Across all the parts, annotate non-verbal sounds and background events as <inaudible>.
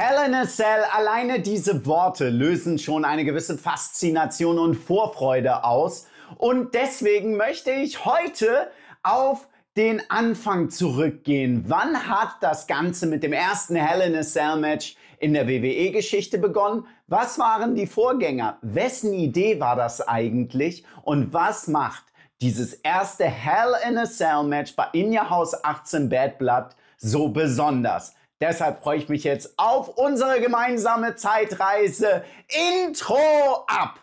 Hell in a Cell, alleine diese Worte lösen schon eine gewisse Faszination und Vorfreude aus. Und deswegen möchte ich heute auf den Anfang zurückgehen. Wann hat das Ganze mit dem ersten Hell in a Cell Match in der WWE-Geschichte begonnen? Was waren die Vorgänger? Wessen Idee war das eigentlich? Und was macht dieses erste Hell in a Cell Match bei In Your House 18 Bad Blood so besonders? Deshalb freue ich mich jetzt auf unsere gemeinsame Zeitreise. Intro ab!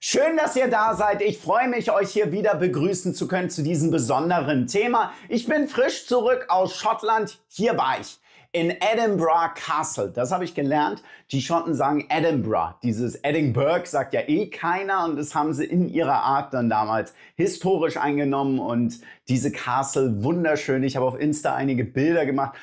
Schön, dass ihr da seid. Ich freue mich, euch hier wieder begrüßen zu können zu diesem besonderen Thema. Ich bin frisch zurück aus Schottland. Hier war ich in Edinburgh Castle. Das habe ich gelernt. Die Schotten sagen Edinburgh. Dieses Edinburgh sagt ja eh keiner und das haben sie in ihrer Art dann damals historisch eingenommen und diese Castle wunderschön. Ich habe auf Insta einige Bilder gemacht,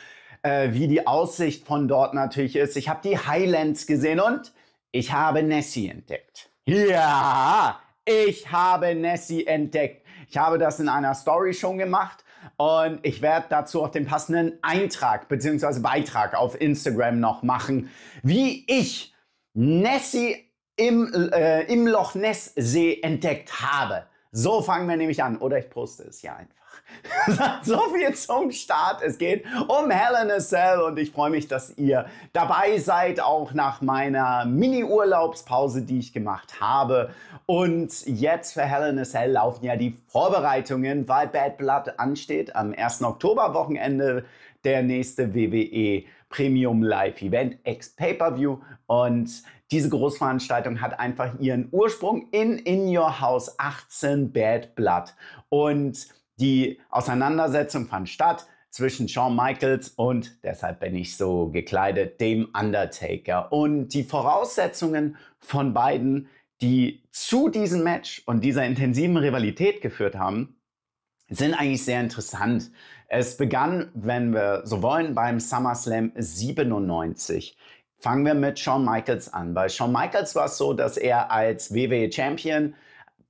äh, wie die Aussicht von dort natürlich ist. Ich habe die Highlands gesehen und ich habe Nessie entdeckt. Ja, ich habe Nessie entdeckt. Ich habe das in einer Story schon gemacht und ich werde dazu auch den passenden Eintrag bzw. Beitrag auf Instagram noch machen, wie ich Nessie im, äh, im Loch Ness See entdeckt habe. So fangen wir nämlich an. Oder ich poste es ja einfach. <laughs> so viel zum Start. Es geht um Hell in a Cell und ich freue mich, dass ihr dabei seid, auch nach meiner Mini-Urlaubspause, die ich gemacht habe. Und jetzt für Hell in a Cell laufen ja die Vorbereitungen, weil Bad Blood ansteht am 1. Oktoberwochenende der nächste WWE Premium Live Event, Ex-Pay-Per-View. Und diese Großveranstaltung hat einfach ihren Ursprung in In Your House 18 Bad Blood. Und die Auseinandersetzung fand statt zwischen Shawn Michaels und deshalb bin ich so gekleidet, dem Undertaker. Und die Voraussetzungen von beiden, die zu diesem Match und dieser intensiven Rivalität geführt haben, sind eigentlich sehr interessant. Es begann, wenn wir so wollen, beim SummerSlam 97. Fangen wir mit Shawn Michaels an. Bei Shawn Michaels war es so, dass er als WWE Champion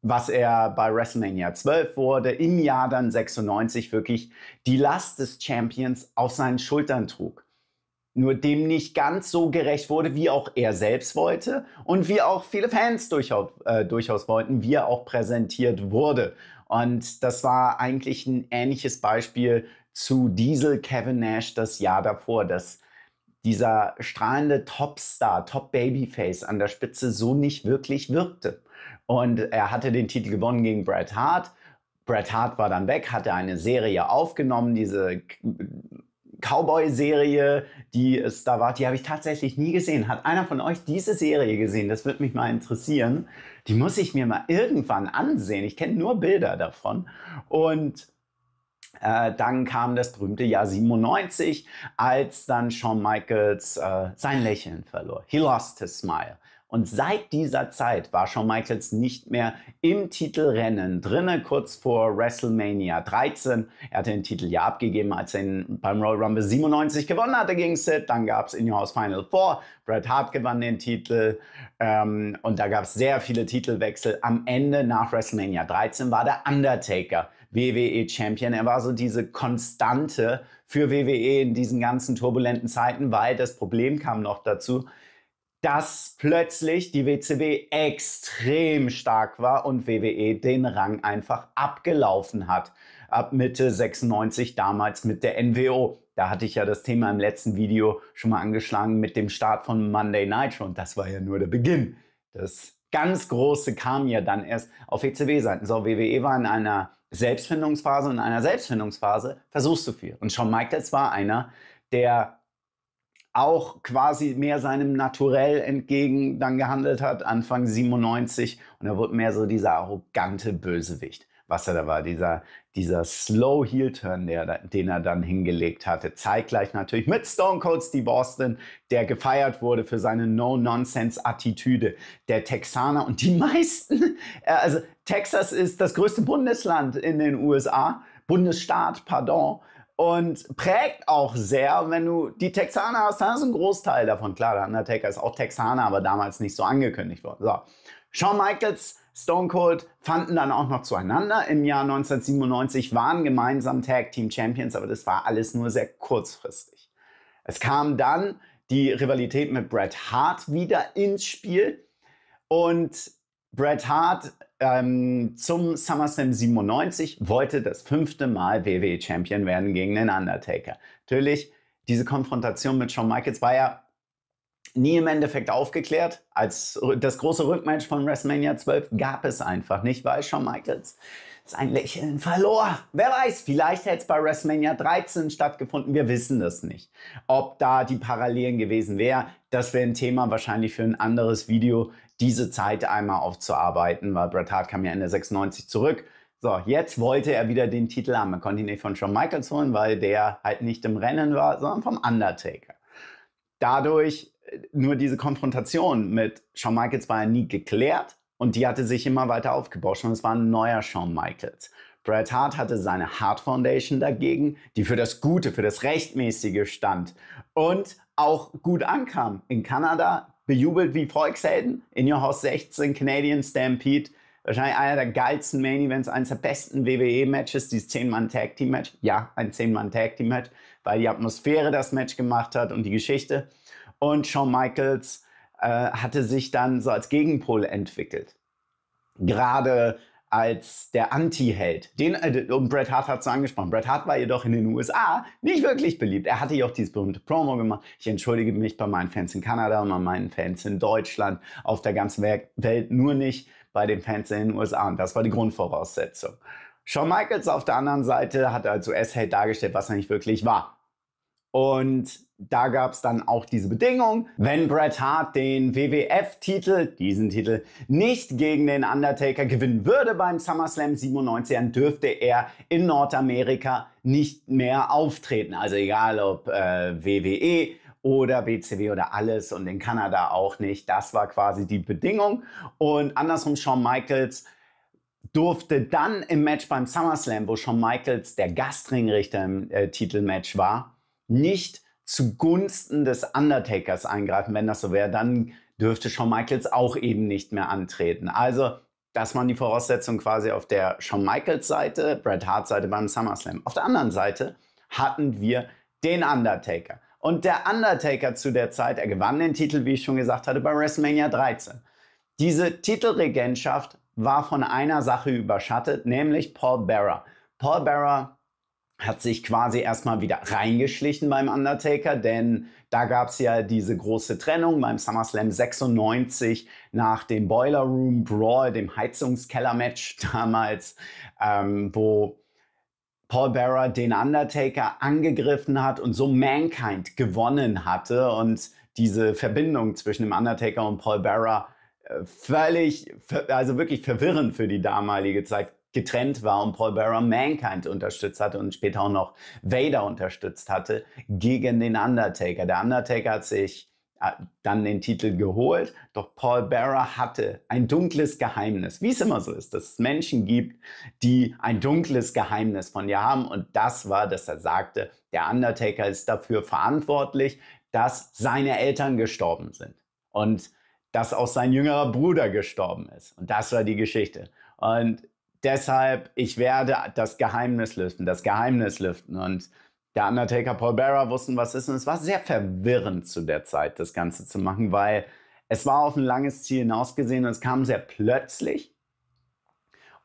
was er bei WrestleMania 12 wurde, im Jahr dann 96 wirklich die Last des Champions auf seinen Schultern trug. Nur dem nicht ganz so gerecht wurde, wie auch er selbst wollte und wie auch viele Fans durchaus, äh, durchaus wollten, wie er auch präsentiert wurde. Und das war eigentlich ein ähnliches Beispiel zu Diesel Kevin Nash das Jahr davor, dass dieser strahlende Topstar, Top Babyface an der Spitze so nicht wirklich wirkte. Und er hatte den Titel gewonnen gegen Bret Hart. Bret Hart war dann weg, hatte eine Serie aufgenommen, diese Cowboy-Serie, die es da war, die habe ich tatsächlich nie gesehen. Hat einer von euch diese Serie gesehen? Das würde mich mal interessieren. Die muss ich mir mal irgendwann ansehen. Ich kenne nur Bilder davon. Und äh, dann kam das berühmte Jahr 97, als dann Shawn Michaels äh, sein Lächeln verlor. He lost his smile. Und seit dieser Zeit war Shawn Michaels nicht mehr im Titelrennen drinne, kurz vor WrestleMania 13. Er hatte den Titel ja abgegeben, als er ihn beim Royal Rumble 97 gewonnen hatte gegen Sid. Dann gab es In Your House Final Four. Bret Hart gewann den Titel. Ähm, und da gab es sehr viele Titelwechsel. Am Ende nach WrestleMania 13 war der Undertaker WWE Champion. Er war so diese Konstante für WWE in diesen ganzen turbulenten Zeiten, weil das Problem kam noch dazu dass plötzlich die WCW extrem stark war und WWE den Rang einfach abgelaufen hat. Ab Mitte 96 damals mit der NWO. Da hatte ich ja das Thema im letzten Video schon mal angeschlagen mit dem Start von Monday Nitro und das war ja nur der Beginn. Das ganz Große kam ja dann erst auf WCW-Seiten. So, WWE war in einer Selbstfindungsphase und in einer Selbstfindungsphase versuchst du viel. Und Shawn Michaels war einer, der auch quasi mehr seinem Naturell entgegen dann gehandelt hat, Anfang 97. Und er wurde mehr so dieser arrogante Bösewicht, was er da war, dieser, dieser Slow Heel Turn, der, den er dann hingelegt hatte. Zeitgleich natürlich mit Stone Cold Steve Austin, der gefeiert wurde für seine No-Nonsense-Attitüde. Der Texaner und die meisten, äh, also Texas ist das größte Bundesland in den USA, Bundesstaat, pardon und prägt auch sehr. wenn du die Texaner hast, dann ist ein Großteil davon. Klar, der Undertaker ist auch Texaner, aber damals nicht so angekündigt worden. So. Shawn Michaels, Stone Cold fanden dann auch noch zueinander. Im Jahr 1997 waren gemeinsam Tag Team Champions, aber das war alles nur sehr kurzfristig. Es kam dann die Rivalität mit Bret Hart wieder ins Spiel und Bret Hart ähm, zum SummerSlam 97 wollte das fünfte Mal WWE Champion werden gegen den Undertaker. Natürlich, diese Konfrontation mit Shawn Michaels war ja nie im Endeffekt aufgeklärt. Als das große Rückmatch von WrestleMania 12 gab es einfach nicht, weil Shawn Michaels sein Lächeln verlor. Wer weiß, vielleicht hätte es bei WrestleMania 13 stattgefunden. Wir wissen das nicht. Ob da die Parallelen gewesen wären, das wäre ein Thema wahrscheinlich für ein anderes Video diese Zeit einmal aufzuarbeiten, weil Bret Hart kam ja Ende 96 zurück. So, jetzt wollte er wieder den Titel haben. Er konnte ihn nicht von Shawn Michaels holen, weil der halt nicht im Rennen war, sondern vom Undertaker. Dadurch äh, nur diese Konfrontation mit Shawn Michaels war ja nie geklärt und die hatte sich immer weiter aufgebaut. und es war ein neuer Shawn Michaels. Bret Hart hatte seine Hart Foundation dagegen, die für das Gute, für das Rechtmäßige stand und auch gut ankam. In Kanada bejubelt wie Volkshelden. In Your House 16, Canadian Stampede. Wahrscheinlich einer der geilsten Main Events, eines der besten WWE-Matches, dieses 10-Mann-Tag-Team-Match. Ja, ein 10-Mann-Tag-Team-Match, weil die Atmosphäre das Match gemacht hat und die Geschichte. Und Shawn Michaels äh, hatte sich dann so als Gegenpol entwickelt. Gerade als der Anti-Held. Den, äh, und Bret Hart hat es angesprochen. Bret Hart war jedoch in den USA nicht wirklich beliebt. Er hatte ja auch dieses berühmte Promo gemacht. Ich entschuldige mich bei meinen Fans in Kanada und bei meinen Fans in Deutschland, auf der ganzen Welt, nur nicht bei den Fans in den USA. Und das war die Grundvoraussetzung. Shawn Michaels auf der anderen Seite hat als US-Held dargestellt, was er nicht wirklich war. Und da gab es dann auch diese Bedingung, wenn Bret Hart den WWF-Titel, diesen Titel, nicht gegen den Undertaker gewinnen würde beim SummerSlam 97, dann dürfte er in Nordamerika nicht mehr auftreten. Also egal ob äh, WWE oder WCW oder alles und in Kanada auch nicht. Das war quasi die Bedingung. Und andersrum Shawn Michaels durfte dann im Match beim SummerSlam, wo Shawn Michaels der Gastringrichter im äh, Titelmatch war, nicht zugunsten des Undertakers eingreifen. Wenn das so wäre, dann dürfte Shawn Michaels auch eben nicht mehr antreten. Also, das waren die Voraussetzungen quasi auf der Shawn Michaels Seite, Bret Hart Seite beim SummerSlam. Auf der anderen Seite hatten wir den Undertaker. Und der Undertaker zu der Zeit, er gewann den Titel, wie ich schon gesagt hatte, bei WrestleMania 13. Diese Titelregentschaft war von einer Sache überschattet, nämlich Paul Bearer. Paul Bearer hat sich quasi erstmal wieder reingeschlichen beim Undertaker, denn da gab es ja diese große Trennung beim SummerSlam 96 nach dem Boiler Room Brawl, dem Heizungskeller-Match <laughs> damals, ähm, wo Paul Bearer den Undertaker angegriffen hat und so Mankind gewonnen hatte und diese Verbindung zwischen dem Undertaker und Paul Bearer äh, völlig, also wirklich verwirrend für die damalige Zeit getrennt war und Paul Bearer Mankind unterstützt hatte und später auch noch Vader unterstützt hatte gegen den Undertaker. Der Undertaker hat sich äh, dann den Titel geholt, doch Paul Bearer hatte ein dunkles Geheimnis, wie es immer so ist, dass es Menschen gibt, die ein dunkles Geheimnis von ihr haben und das war, dass er sagte, der Undertaker ist dafür verantwortlich, dass seine Eltern gestorben sind und dass auch sein jüngerer Bruder gestorben ist und das war die Geschichte und deshalb, ich werde das Geheimnis lüften, das Geheimnis lüften. Und der Undertaker, Paul Bearer wussten, was ist. Und es war sehr verwirrend zu der Zeit, das Ganze zu machen, weil es war auf ein langes Ziel hinausgesehen und es kam sehr plötzlich.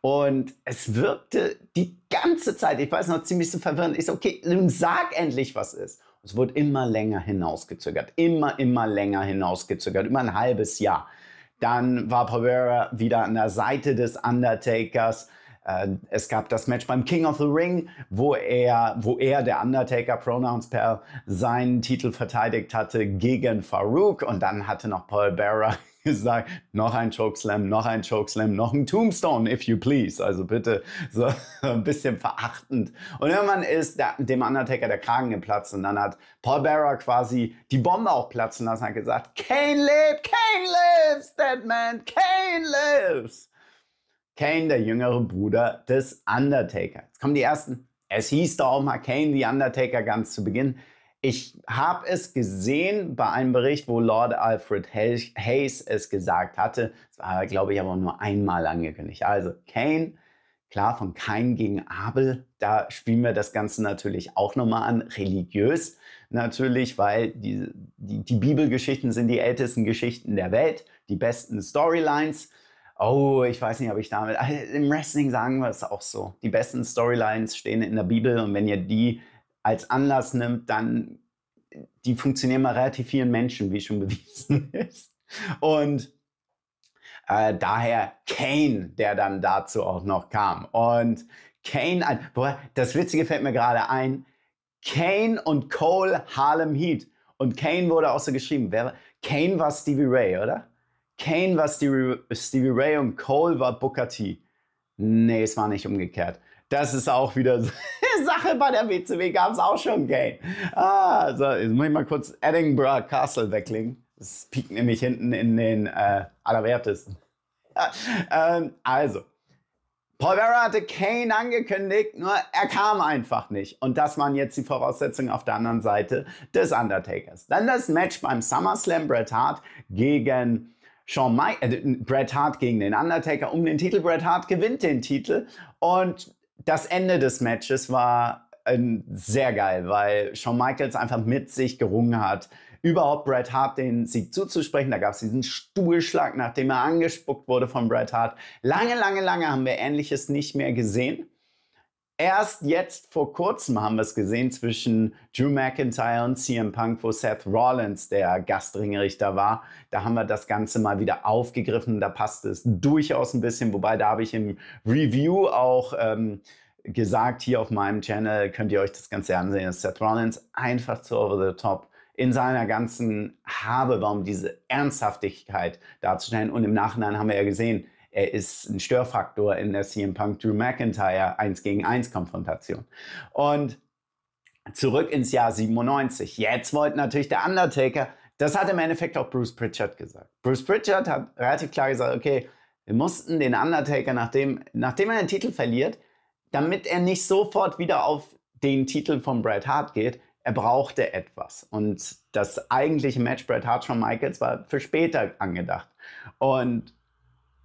Und es wirkte die ganze Zeit, ich weiß noch, ziemlich so verwirrend. Ich so, okay, nun sag endlich, was ist. Es wurde immer länger hinausgezögert, immer, immer länger hinausgezögert, über ein halbes Jahr. Dann war Pereira wieder an der Seite des Undertakers. Ähm, es gab das Match beim King of the Ring, wo er, wo er der Undertaker Pronouns Pearl, seinen Titel verteidigt hatte gegen Farouk und dann hatte noch Paul Bearer gesagt, noch ein Chokeslam, noch ein Chokeslam, noch ein Tombstone, if you please. Also bitte so <laughs> ein bisschen verachtend. Und irgendwann ist der, dem Undertaker der Kragen geplatzt und dann hat Paul Bearer quasi die Bombe auch platzen lassen und hat gesagt, Kane lebt, Kane lives, dead man, Kane lives. Kane, der jüngere Bruder des Undertaker. Jetzt kommen die ersten. Es hieß doch auch mal Kane, The Undertaker, ganz zu Beginn. Ich habe es gesehen bei einem Bericht, wo Lord Alfred Hayes es gesagt hatte. Das war, glaube ich, aber nur einmal angekündigt. Also Kane, klar, von Kain gegen Abel, da spielen wir das Ganze natürlich auch nochmal an, religiös natürlich, weil die, die, die Bibelgeschichten sind die ältesten Geschichten der Welt, die besten Storylines. Oh, ich weiß nicht, ob ich damit. Also Im Wrestling sagen wir es auch so. Die besten Storylines stehen in der Bibel und wenn ihr die als Anlass nimmt, dann die funktionieren bei relativ vielen Menschen, wie schon <laughs> bewiesen ist. Und äh, daher Kane, der dann dazu auch noch kam. Und Kane, boah, das Witzige fällt mir gerade ein, Kane und Cole Harlem Heat. Und Kane wurde auch so geschrieben. Wer, Kane war Stevie Ray, oder? Kane war Stevie, Stevie Ray und Cole war Booker T. Nee, es war nicht umgekehrt. Das ist auch wieder <laughs> Sache bei der WCW, gab es auch schon Gain. Ah, so, jetzt muss ich mal kurz Edinburgh Castle weglegen. Das piekt nämlich hinten in den äh, Allerwertesten. ähm, also, Paul Vera hatte Kane angekündigt, nur er kam einfach nicht. Und das waren jetzt die Voraussetzungen auf der anderen Seite des Undertakers. Dann das Match beim SummerSlam Bret Hart gegen Shawn Michaels, äh, Bret Hart gegen den Undertaker um den Titel. Bret Hart gewinnt den Titel und das Ende des Matches war ähm, sehr geil, weil Shawn Michaels einfach mit sich gerungen hat, überhaupt Bret Hart den Sieg zuzusprechen. Da gab es diesen Stuhlschlag, nachdem er angespuckt wurde von Bret Hart. Lange, lange, lange haben wir Ähnliches nicht mehr gesehen. Erst jetzt vor kurzem haben wir es gesehen zwischen Drew McIntyre und CM Punk, wo Seth Rollins der Gastringrichter war. Da haben wir das Ganze mal wieder aufgegriffen. Da passt es durchaus ein bisschen, wobei da habe ich im Review auch ähm, gesagt, hier auf meinem Channel könnt ihr euch das Ganze ansehen, dass Seth Rollins einfach zu over the top in seiner ganzen Habe war, um diese Ernsthaftigkeit darzustellen. Und im Nachhinein haben wir ja gesehen, er ist ein Störfaktor in der CM Punk Drew McIntyre 1 gegen 1 Konfrontation. Und zurück ins Jahr 97. Jetzt wollte natürlich der Undertaker, das hat im Endeffekt auch Bruce Pritchard gesagt. Bruce Pritchard hat relativ klar gesagt, okay, wir mussten den Undertaker, nachdem, nachdem er den Titel verliert, damit er nicht sofort wieder auf den Titel von Bret Hart geht, er brauchte etwas. Und das eigentliche Match Bret Hart von Michaels war für später angedacht. Und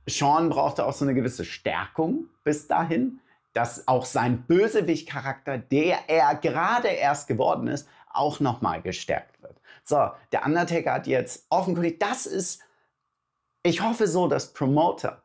Sean brauchte auch so eine gewisse Stärkung bis dahin, dass auch sein Bösewicht-Charakter, der er gerade erst geworden ist, auch nochmal gestärkt wird. So, der Undertaker hat jetzt offenkundig, das ist, ich hoffe so, dass Promoter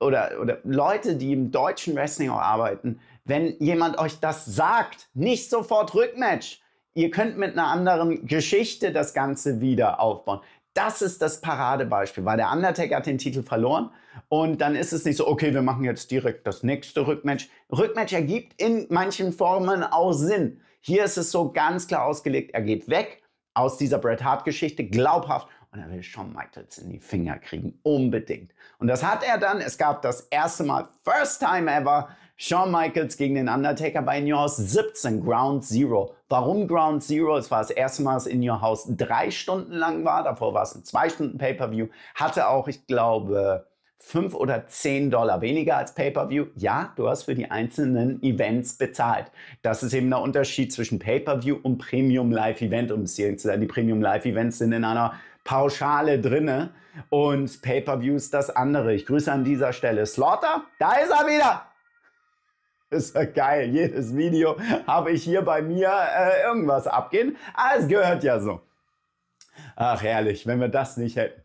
oder, oder Leute, die im deutschen Wrestling auch arbeiten, wenn jemand euch das sagt, nicht sofort Rückmatch. Ihr könnt mit einer anderen Geschichte das Ganze wieder aufbauen. Das ist das Paradebeispiel, weil der Undertaker hat den Titel verloren und dann ist es nicht so, okay, wir machen jetzt direkt das nächste Rückmatch. Rückmatch ergibt in manchen Formen auch Sinn. Hier ist es so ganz klar ausgelegt, er geht weg aus dieser Bret Hart-Geschichte, glaubhaft, und er will Shawn Michaels in die Finger kriegen, unbedingt. Und das hat er dann. Es gab das erste Mal, first time ever, Shawn Michaels gegen den Undertaker bei In Your House 17, Ground Zero. Warum Ground Zero? Es war das erste Mal, dass In Your House drei Stunden lang war. Davor war es ein zwei Stunden Pay-Per-View. Hatte auch, ich glaube, fünf oder zehn Dollar weniger als Pay-Per-View. Ja, du hast für die einzelnen Events bezahlt. Das ist eben der Unterschied zwischen Pay-Per-View und Premium Live Event, um es hier zu sagen. Die Premium Live Events sind in einer Pauschale drinne und Pay-Per-View ist das andere. Ich grüße an dieser Stelle Slaughter. Da ist er wieder! Ist ja geil. Jedes Video habe ich hier bei mir äh, irgendwas abgehen. Alles ah, gehört ja so. Ach, herrlich. Wenn wir das nicht hätten,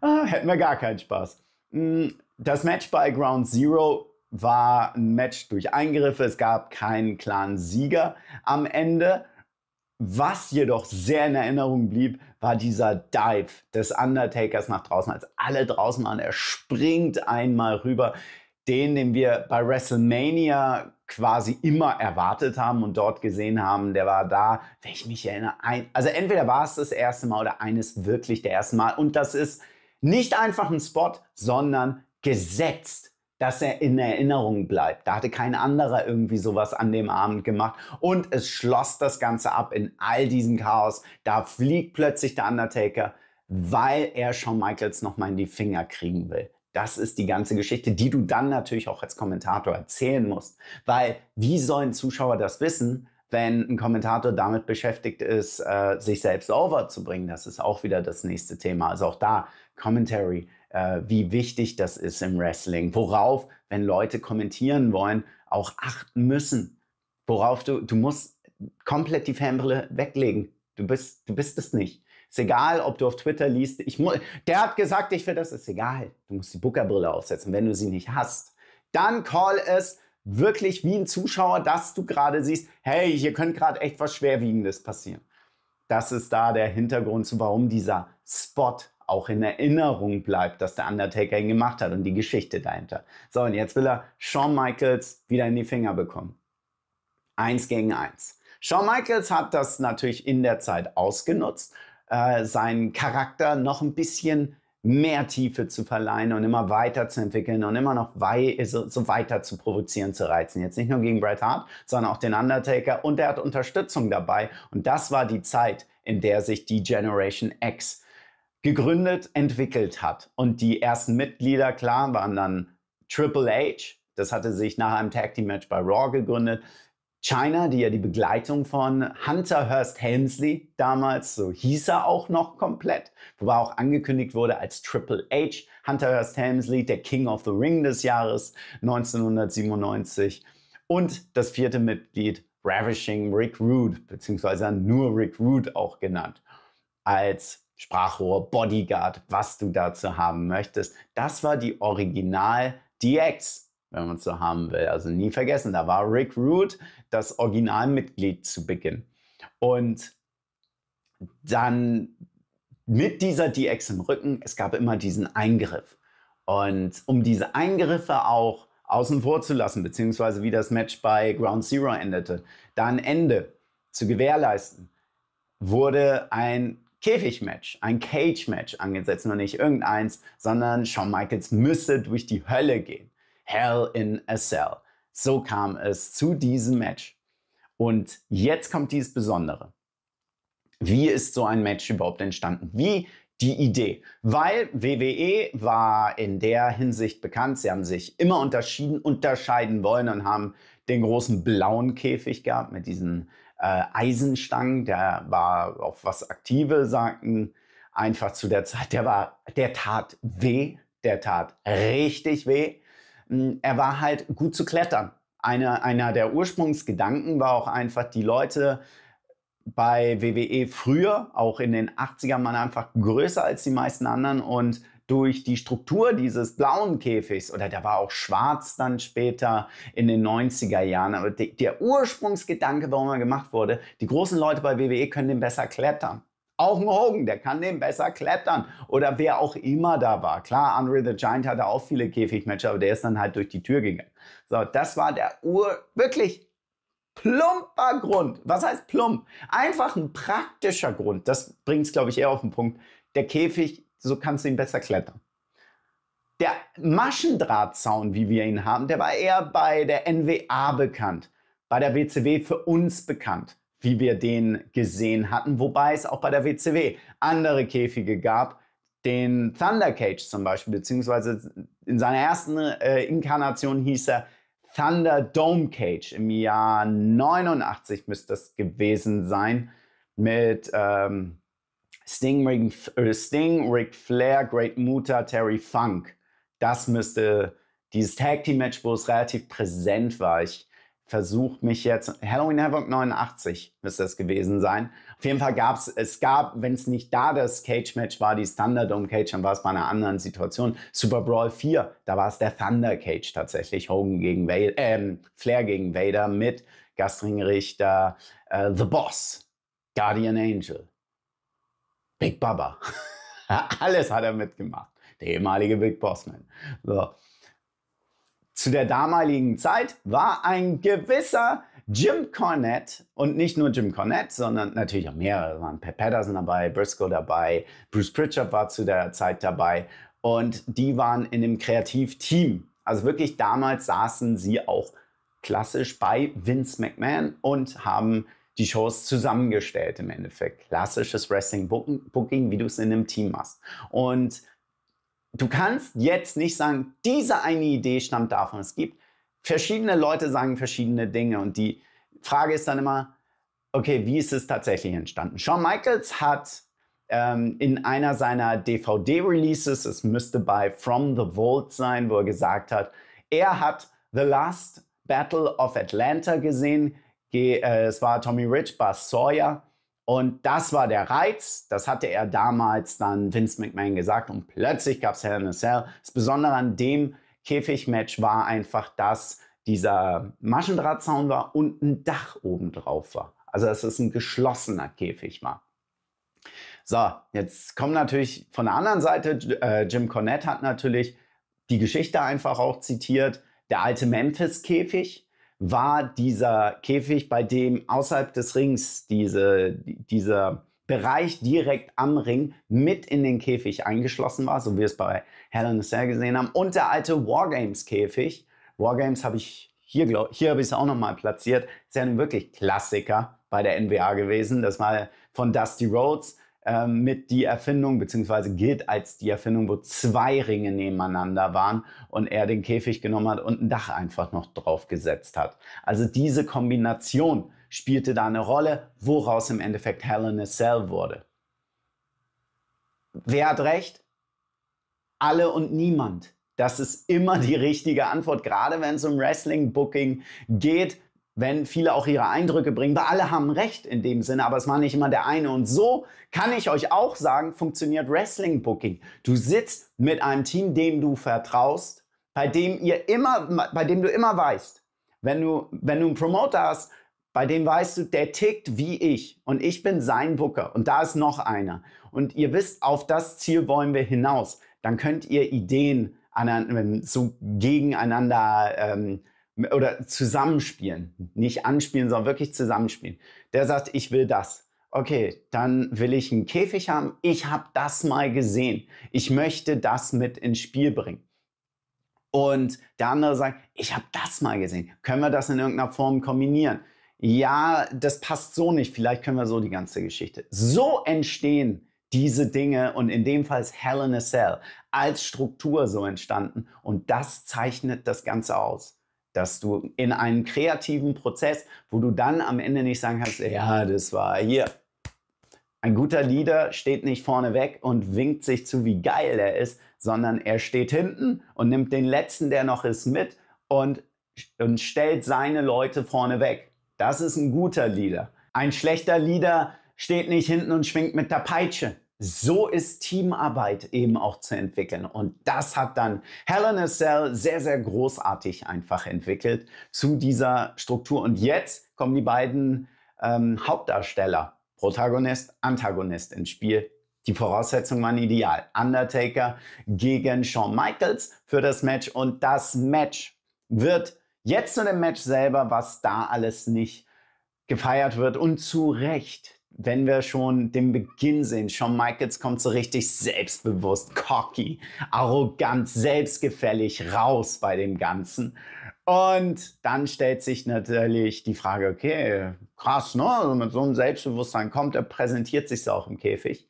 ah, hätten wir gar keinen Spaß. Hm, das Match bei Ground Zero war ein Match durch Eingriffe. Es gab keinen klaren Sieger am Ende. Was jedoch sehr in Erinnerung blieb, war dieser Dive des Undertakers nach draußen, als alle draußen waren. Er springt einmal rüber den, den wir bei WrestleMania quasi immer erwartet haben und dort gesehen haben, der war da, wenn ich mich erinnere, ein, also entweder war es das erste Mal oder eines wirklich der erste Mal. Und das ist nicht einfach ein Spot, sondern gesetzt, dass er in Erinnerung bleibt. Da hatte kein anderer irgendwie sowas an dem Abend gemacht. Und es schloss das Ganze ab in all diesem Chaos. Da fliegt plötzlich der Undertaker, weil er Shawn Michaels nochmal in die Finger kriegen will. Das ist die ganze Geschichte, die du dann natürlich auch als Kommentator erzählen musst. Weil wie sollen Zuschauer das wissen, wenn ein Kommentator damit beschäftigt ist, äh, sich selbst overzubringen? Das ist auch wieder das nächste Thema. Also auch da Commentary, äh, wie wichtig das ist im Wrestling. Worauf, wenn Leute kommentieren wollen, auch achten müssen. Worauf du, du musst komplett die Fanbrille weglegen. Du bist, du bist es nicht. Ist egal, ob du auf Twitter liest. Ich der hat gesagt, ich will das. Ist egal. Du musst die Booker-Brille aufsetzen, wenn du sie nicht hast. Dann call es wirklich wie ein Zuschauer, dass du gerade siehst, hey, hier könnte gerade echt was Schwerwiegendes passieren. Das ist da der Hintergrund, warum dieser Spot auch in Erinnerung bleibt, dass der Undertaker ihn gemacht hat und die Geschichte dahinter. So, und jetzt will er Shawn Michaels wieder in die Finger bekommen. Eins gegen eins. Shawn Michaels hat das natürlich in der Zeit ausgenutzt äh, seinen Charakter noch ein bisschen mehr Tiefe zu verleihen und immer weiter zu entwickeln und immer noch wei äh, so, so, weiter zu provozieren, zu reizen. Jetzt nicht nur gegen Bret Hart, sondern auch den Undertaker und er hat Unterstützung dabei. Und das war die Zeit, in der sich die Generation X gegründet, entwickelt hat. Und die ersten Mitglieder, klar, waren dann Triple H. Das hatte sich nach einem Tag Team Match bei Raw gegründet. China, die ja die Begleitung von Hunter Hearst Helmsley damals, so hieß er auch noch komplett, wobei auch angekündigt wurde als Triple H. Hunter Hearst Helmsley, der King of the Ring des Jahres 1997. Und das vierte Mitglied, Ravishing Rick Rude, beziehungsweise nur Rick Rude auch genannt, als Sprachrohr, Bodyguard, was du dazu haben möchtest. Das war die Original DX wenn man es so haben will. Also nie vergessen, da war Rick Root das Originalmitglied zu Beginn. Und dann mit dieser DX im Rücken, es gab immer diesen Eingriff. Und um diese Eingriffe auch außen vor zu lassen, beziehungsweise wie das Match bei Ground Zero endete, da ein Ende zu gewährleisten, wurde ein Käfigmatch, ein Cage-Match angesetzt, nur nicht irgendeins, sondern Shawn Michaels müsse durch die Hölle gehen. Hell in a Cell. So kam es zu diesem Match. Und jetzt kommt dieses Besondere. Wie ist so ein Match überhaupt entstanden? Wie die Idee? Weil WWE war in der Hinsicht bekannt. Sie haben sich immer unterschieden, unterscheiden wollen und haben den großen blauen Käfig gehabt mit diesen äh, Eisenstangen. Der war auf was Aktive, sagten einfach zu der Zeit. Der war, der tat weh. Der tat richtig weh. Hm, er war halt gut zu klettern. Einer, einer der Ursprungsgedanken war auch einfach, die Leute bei WWE früher, auch in den 80ern, waren einfach größer als die meisten anderen und durch die Struktur dieses blauen Käfigs oder der war auch schwarz dann später in den 90er Jahren. Aber der Ursprungsgedanke, warum er gemacht wurde, die großen Leute bei WWE können den besser klettern. Auch ein Hogan, der kann den besser klettern. Oder wer auch immer da war. Klar, Andre the Giant hatte auch viele Käfigmatches, aber der ist dann halt durch die Tür gegangen. So, das war der Ur, wirklich plumper Grund. Was heißt plump? Einfach ein praktischer Grund. Das bringt es, glaube ich, eher auf den Punkt. Der Käfig, so kannst du ihn besser klettern. Der Maschendrahtzaun, wie wir ihn haben, der war eher bei der NWA bekannt, bei der WCW für uns bekannt wie wir den gesehen hatten, wobei es auch bei der WCW andere Käfige gab, den Thunder Cage zum Beispiel, beziehungsweise in seiner ersten äh, Inkarnation hieß er Thunder Dome Cage. Im Jahr 89 müsste das gewesen sein mit ähm, Sting, Rick, äh, Sting, Ric Flair, Great Muta, Terry Funk. Das müsste dieses Tag Team Match, wo es relativ präsent war. Ich versucht mich jetzt. Halloween Havoc 89 müsste das gewesen sein. Auf jeden Fall gab es, es gab, wenn es nicht da das Cage-Match war, die Thunderdome Cage, dann war es bei einer anderen Situation. Super Brawl 4, da war es der Thunder Cage tatsächlich. Hogan gegen Vader, äh, Flair gegen Vader mit Gastringrichter äh, The Boss, Guardian Angel, Big Baba. <laughs> Alles hat er mitgemacht. Der ehemalige Big Boss Man. So. Zu der damaligen Zeit war ein gewisser Jim Cornette und nicht nur Jim Cornette, sondern natürlich auch mehrere. Es waren Pat Patterson dabei, Briscoe dabei, Bruce Pritchard war zu der Zeit dabei und die waren in dem Kreativteam. Also wirklich damals saßen sie auch klassisch bei Vince McMahon und haben die Shows zusammengestellt im Endeffekt. Klassisches Wrestling-Booking, wie du es in einem Team machst. Und Du kannst jetzt nicht sagen, diese eine Idee stammt davon. Es gibt verschiedene Leute sagen verschiedene Dinge und die Frage ist dann immer, okay, wie ist es tatsächlich entstanden? Shawn Michaels hat ähm, in einer seiner DVD-Releases, es müsste bei From the Vault sein, wo er gesagt hat, er hat The Last Battle of Atlanta gesehen. Ge äh, es war Tommy Rich, Buzz Sawyer und das war der Reiz. Das hatte er damals dann Vince McMahon gesagt. Und plötzlich gab es Hell in a Cell. Das Besondere an dem Käfigmatch war einfach, dass dieser Maschendrahtzaun war und ein Dach oben drauf war. Also dass es ein geschlossener Käfig war. So, jetzt kommen natürlich von der anderen Seite, äh, Jim Cornette hat natürlich die Geschichte einfach auch zitiert, der alte Memphis-Käfig war dieser Käfig, bei dem außerhalb des Rings diese, dieser Bereich direkt am Ring mit in den Käfig eingeschlossen war, so wie wir es bei Helen in gesehen haben. Und der alte Wargames-Käfig. Wargames habe ich hier, glaube hier habe ich es auch nochmal platziert. Ist ja ein wirklich Klassiker bei der NBA gewesen. Das war von Dusty Rhodes ähm, mit die Erfindung, beziehungsweise gilt als die Erfindung, wo zwei Ringe nebeneinander waren und er den Käfig genommen hat und ein Dach einfach noch drauf gesetzt hat. Also diese Kombination spielte da eine Rolle, woraus im Endeffekt Hell in a Cell wurde. Wer hat recht? Alle und niemand. Das ist immer die richtige Antwort, gerade wenn es um Wrestling-Booking geht wenn viele auch ihre Eindrücke bringen, weil alle haben recht in dem Sinne, aber es war nicht immer der eine. Und so kann ich euch auch sagen, funktioniert Wrestling Booking. Du sitzt mit einem Team, dem du vertraust, bei dem ihr immer, bei dem du immer weißt, wenn du, wenn du einen Promoter hast, bei dem weißt du, der tickt wie ich und ich bin sein Booker und da ist noch einer. Und ihr wisst, auf das Ziel wollen wir hinaus. Dann könnt ihr Ideen so gegeneinander ähm, oder zusammenspielen, nicht anspielen, sondern wirklich zusammenspielen. Der sagt, ich will das. Okay, dann will ich einen Käfig haben. Ich habe das mal gesehen. Ich möchte das mit ins Spiel bringen. Und der andere sagt, ich habe das mal gesehen. Können wir das in irgendeiner Form kombinieren? Ja, das passt so nicht. Vielleicht können wir so die ganze Geschichte. So entstehen diese Dinge und in dem Fall ist Hell in a Cell als Struktur so entstanden und das zeichnet das Ganze aus dass du in einem kreativen Prozess, wo du dann am Ende nicht sagen kannst, ja, das war hier. Ein guter Leader steht nicht vorne weg und winkt sich zu, wie geil er ist, sondern er steht hinten und nimmt den letzten, der noch ist, mit und, und stellt seine Leute vorne weg. Das ist ein guter Leader. Ein schlechter Leader steht nicht hinten und schwingt mit der Peitsche so ist Teamarbeit eben auch zu entwickeln. Und das hat dann Helen Cell sehr, sehr großartig einfach entwickelt zu dieser Struktur. Und jetzt kommen die beiden ähm, Hauptdarsteller, Protagonist, Antagonist ins Spiel. Die Voraussetzungen waren ideal. Undertaker gegen Shawn Michaels für das Match. Und das Match wird jetzt zu dem Match selber, was da alles nicht gefeiert wird. Und zu Recht wenn wir schon den Beginn sehen, Shawn Michaels kommt so richtig selbstbewusst, cocky, arrogant, selbstgefällig raus bei dem Ganzen. Und dann stellt sich natürlich die Frage, okay, krass, ne? Also mit so einem Selbstbewusstsein kommt er, präsentiert sich so auch im Käfig.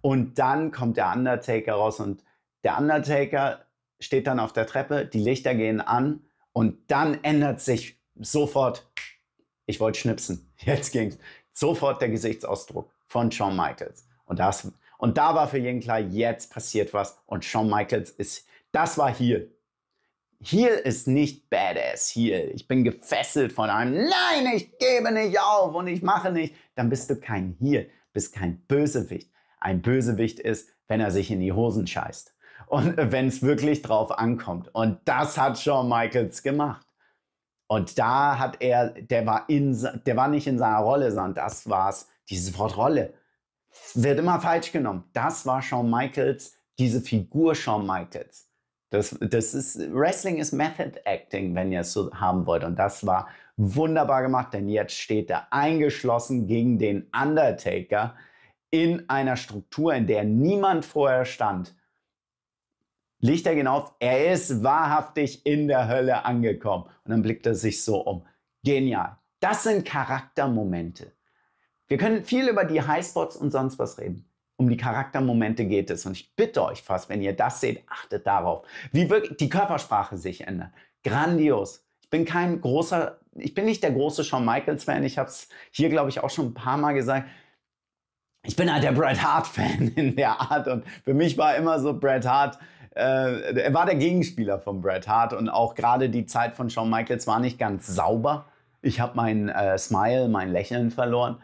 Und dann kommt der Undertaker raus und der Undertaker steht dann auf der Treppe, die Lichter gehen an und dann ändert sich sofort, ich wollte schnipsen, jetzt ging's, sofort der Gesichtsausdruck von Shawn Michaels. Und, das, und da war für jeden klar, jetzt passiert was. Und Shawn Michaels ist, das war hier. Hier ist nicht Badass hier. Ich bin gefesselt von einem, nein, ich gebe nicht auf und ich mache nicht. Dann bist du kein Hier, bist kein Bösewicht. Ein Bösewicht ist, wenn er sich in die Hosen scheißt. Und äh, wenn es wirklich drauf ankommt. Und das hat Shawn Michaels gemacht. Und da hat er, der war, in, der war nicht in seiner Rolle, sondern das war es, Dieses Wort Rolle wird immer falsch genommen. Das war Shawn Michaels, diese Figur Shawn Michaels. Das, das ist, Wrestling ist Method Acting, wenn ihr es so haben wollt. Und das war wunderbar gemacht, denn jetzt steht er eingeschlossen gegen den Undertaker in einer Struktur, in der niemand vorher stand legt er genau auf, er ist wahrhaftig in der Hölle angekommen. Und dann blickt er sich so um. Genial. Das sind Charaktermomente. Wir können viel über die Highspots und sonst was reden. Um die Charaktermomente geht es. Und ich bitte euch fast, wenn ihr das seht, achtet darauf, wie wirklich die Körpersprache sich ändert. Grandios. Ich bin kein großer, ich bin nicht der große Shawn Michaels-Fan. Ich habe es hier, glaube ich, auch schon ein paar Mal gesagt ich bin halt der Bret Hart-Fan <laughs> in der Art und für mich war immer so Bret Hart äh, er war der Gegenspieler von Bret Hart und auch gerade die Zeit von Shawn Michaels war nicht ganz sauber. Ich habe mein äh, Smile, mein Lächeln verloren.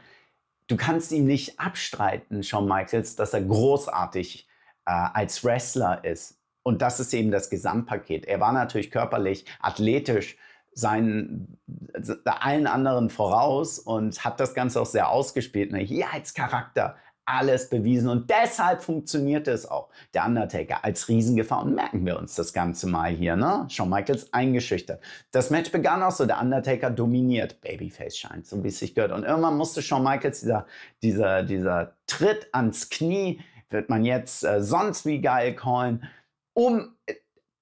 Du kannst ihm nicht abstreiten, Shawn Michaels, dass er großartig äh, als Wrestler ist. Und das ist eben das Gesamtpaket. Er war natürlich körperlich, athletisch, seinen, äh, allen anderen voraus und hat das Ganze auch sehr ausgespielt. Ne? Hier als Charakter, alles bewiesen und deshalb funktionierte es auch. Der Undertaker als Riesengefahr und merken wir uns das Ganze mal hier, ne? Shawn Michaels eingeschüchtert. Das Match begann auch so, der Undertaker dominiert. Babyface scheint, so wie es sich gehört. Und irgendwann musste Shawn Michaels, dieser, dieser, dieser Tritt ans Knie, wird man jetzt äh, sonst wie geil callen, um äh,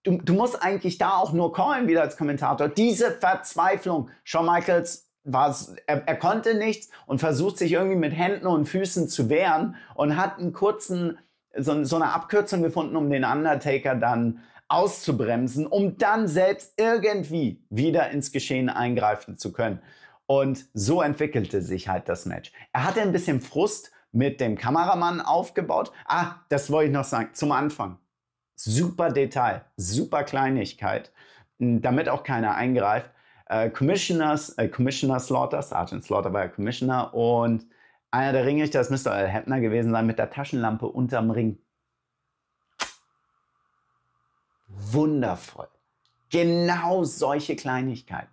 Du, du, musst eigentlich da auch nur callen wieder als Kommentator. Diese Verzweiflung. Shawn Michaels war er, er konnte nichts und versucht sich irgendwie mit Händen und Füßen zu wehren und hat einen kurzen, so, so eine Abkürzung gefunden, um den Undertaker dann auszubremsen, um dann selbst irgendwie wieder ins Geschehen eingreifen zu können. Und so entwickelte sich halt das Match. Er hatte ein bisschen Frust mit dem Kameramann aufgebaut. Ah, das wollte ich noch sagen, zum Anfang. Super Detail, super Kleinigkeit, damit auch keiner eingreift äh, Commissioners, äh, Commissioner Slaughter, Sergeant Slaughter war ja Commissioner und einer der Ringrichter, das müsste Al Hepner gewesen sein, mit der Taschenlampe unterm Ring. Wundervoll. Genau solche Kleinigkeiten.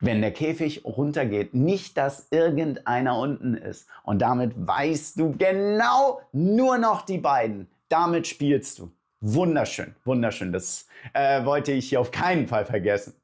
Wenn der Käfig runtergeht, nicht, dass irgendeiner unten ist. Und damit weißt du genau nur noch die beiden. Damit spielst du. Wunderschön, wunderschön. Das äh, wollte ich hier auf keinen Fall vergessen.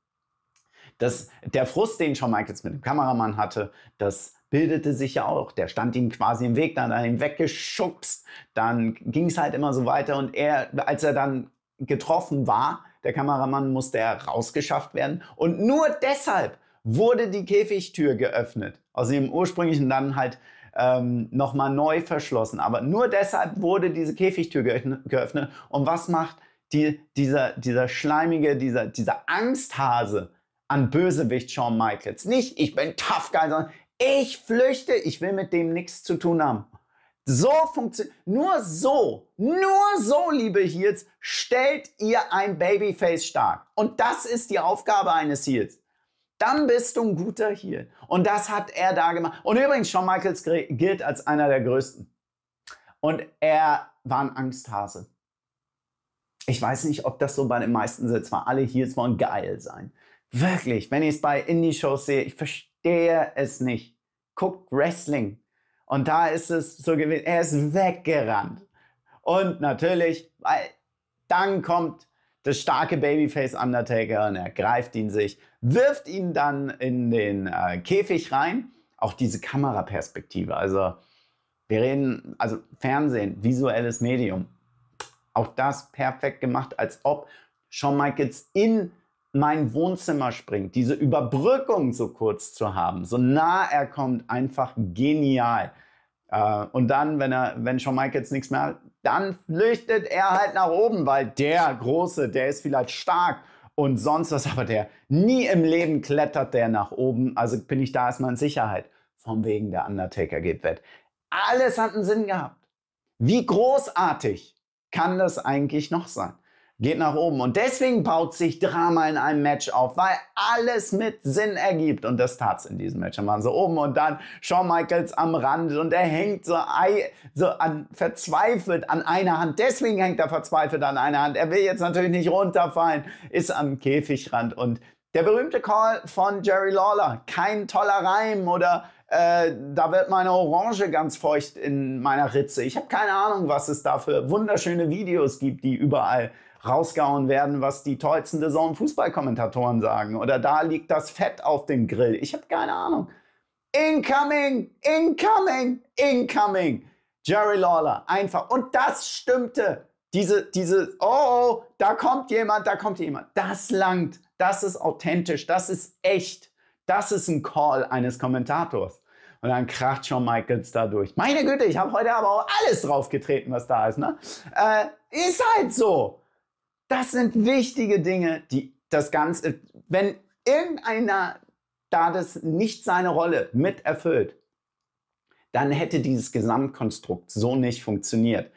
Das, der Frust, den Shawn Michaels mit dem Kameramann hatte, das bildete sich ja auch. Der stand ihm quasi im Weg, dann hat er ihn weggeschubst. Dann ging es halt immer so weiter. Und er, als er dann getroffen war, der Kameramann musste er rausgeschafft werden. Und nur deshalb wurde die Käfigtür geöffnet. Aus dem ursprünglichen dann halt ähm, nochmal neu verschlossen. Aber nur deshalb wurde diese Käfigtür geöffnet. Und was macht die, dieser, dieser schleimige, dieser, dieser Angsthase an Bösewicht Shawn Michaels. Nicht, ich bin tough guy, sondern ich flüchte, ich will mit dem nichts zu tun haben. So funktioniert, nur so, nur so, liebe Heels, stellt ihr ein Babyface stark. Und das ist die Aufgabe eines Heels. Dann bist du ein guter Heel. Und das hat er da gemacht. Und übrigens, Shawn Michaels gilt als einer der größten. Und er war ein Angsthase. Ich weiß nicht, ob das so bei den meisten Sitz war. Alle Heels wollen geil sein. Wirklich, wenn ich es bei Indie-Shows sehe, ich verstehe es nicht. Guckt Wrestling. Und da ist es so gewesen, er ist weggerannt. Und natürlich, weil dann kommt das starke Babyface Undertaker und er greift ihn sich, wirft ihn dann in den äh, Käfig rein. Auch diese Kameraperspektive. Also, wir reden, also Fernsehen, visuelles Medium. Auch das perfekt gemacht, als ob Shawn Michaels in mein Wohnzimmer springt, diese Überbrückung so kurz zu haben, so nah er kommt, einfach genial. Äh, und dann, wenn er, wenn Shawn Mike jetzt nichts mehr hat, dann flüchtet er halt nach oben, weil der Große, der ist vielleicht stark und sonst was, aber der nie im Leben klettert der nach oben. Also bin ich da erstmal in Sicherheit. Vom wegen der Undertaker geht wett. Alles hat einen Sinn gehabt. Wie großartig kann das eigentlich noch sein? geht nach oben. Und deswegen baut sich Drama in einem Match auf, weil alles mit Sinn ergibt. Und das tat es in diesem Match. Dann waren sie oben und dann Shawn Michaels am Rand und er hängt so, so an, verzweifelt an einer Hand. Deswegen hängt er verzweifelt an einer Hand. Er will jetzt natürlich nicht runterfallen, ist am Käfigrand. Und der berühmte Call von Jerry Lawler, kein toller Reim oder äh, da wird meine Orange ganz feucht in meiner Ritze. Ich habe keine Ahnung, was es da für wunderschöne Videos gibt, die überall rausgehauen werden, was die tollsten Saison-Fußballkommentatoren sagen. Oder da liegt das Fett auf dem Grill. Ich habe keine Ahnung. Incoming, incoming, incoming. Jerry Lawler, einfach. Und das stimmte. Diese, diese, oh, oh, da kommt jemand, da kommt jemand. Das langt. Das ist authentisch. Das ist echt. Das ist ein Call eines Kommentators. Und dann kracht schon Michaels da durch. Meine Güte, ich habe heute aber auch alles draufgetreten, was da ist. Ne? Äh, ist halt so. Das sind wichtige Dinge, die das Ganze, wenn irgendeiner da das nicht seine Rolle mit erfüllt, dann hätte dieses Gesamtkonstrukt so nicht funktioniert.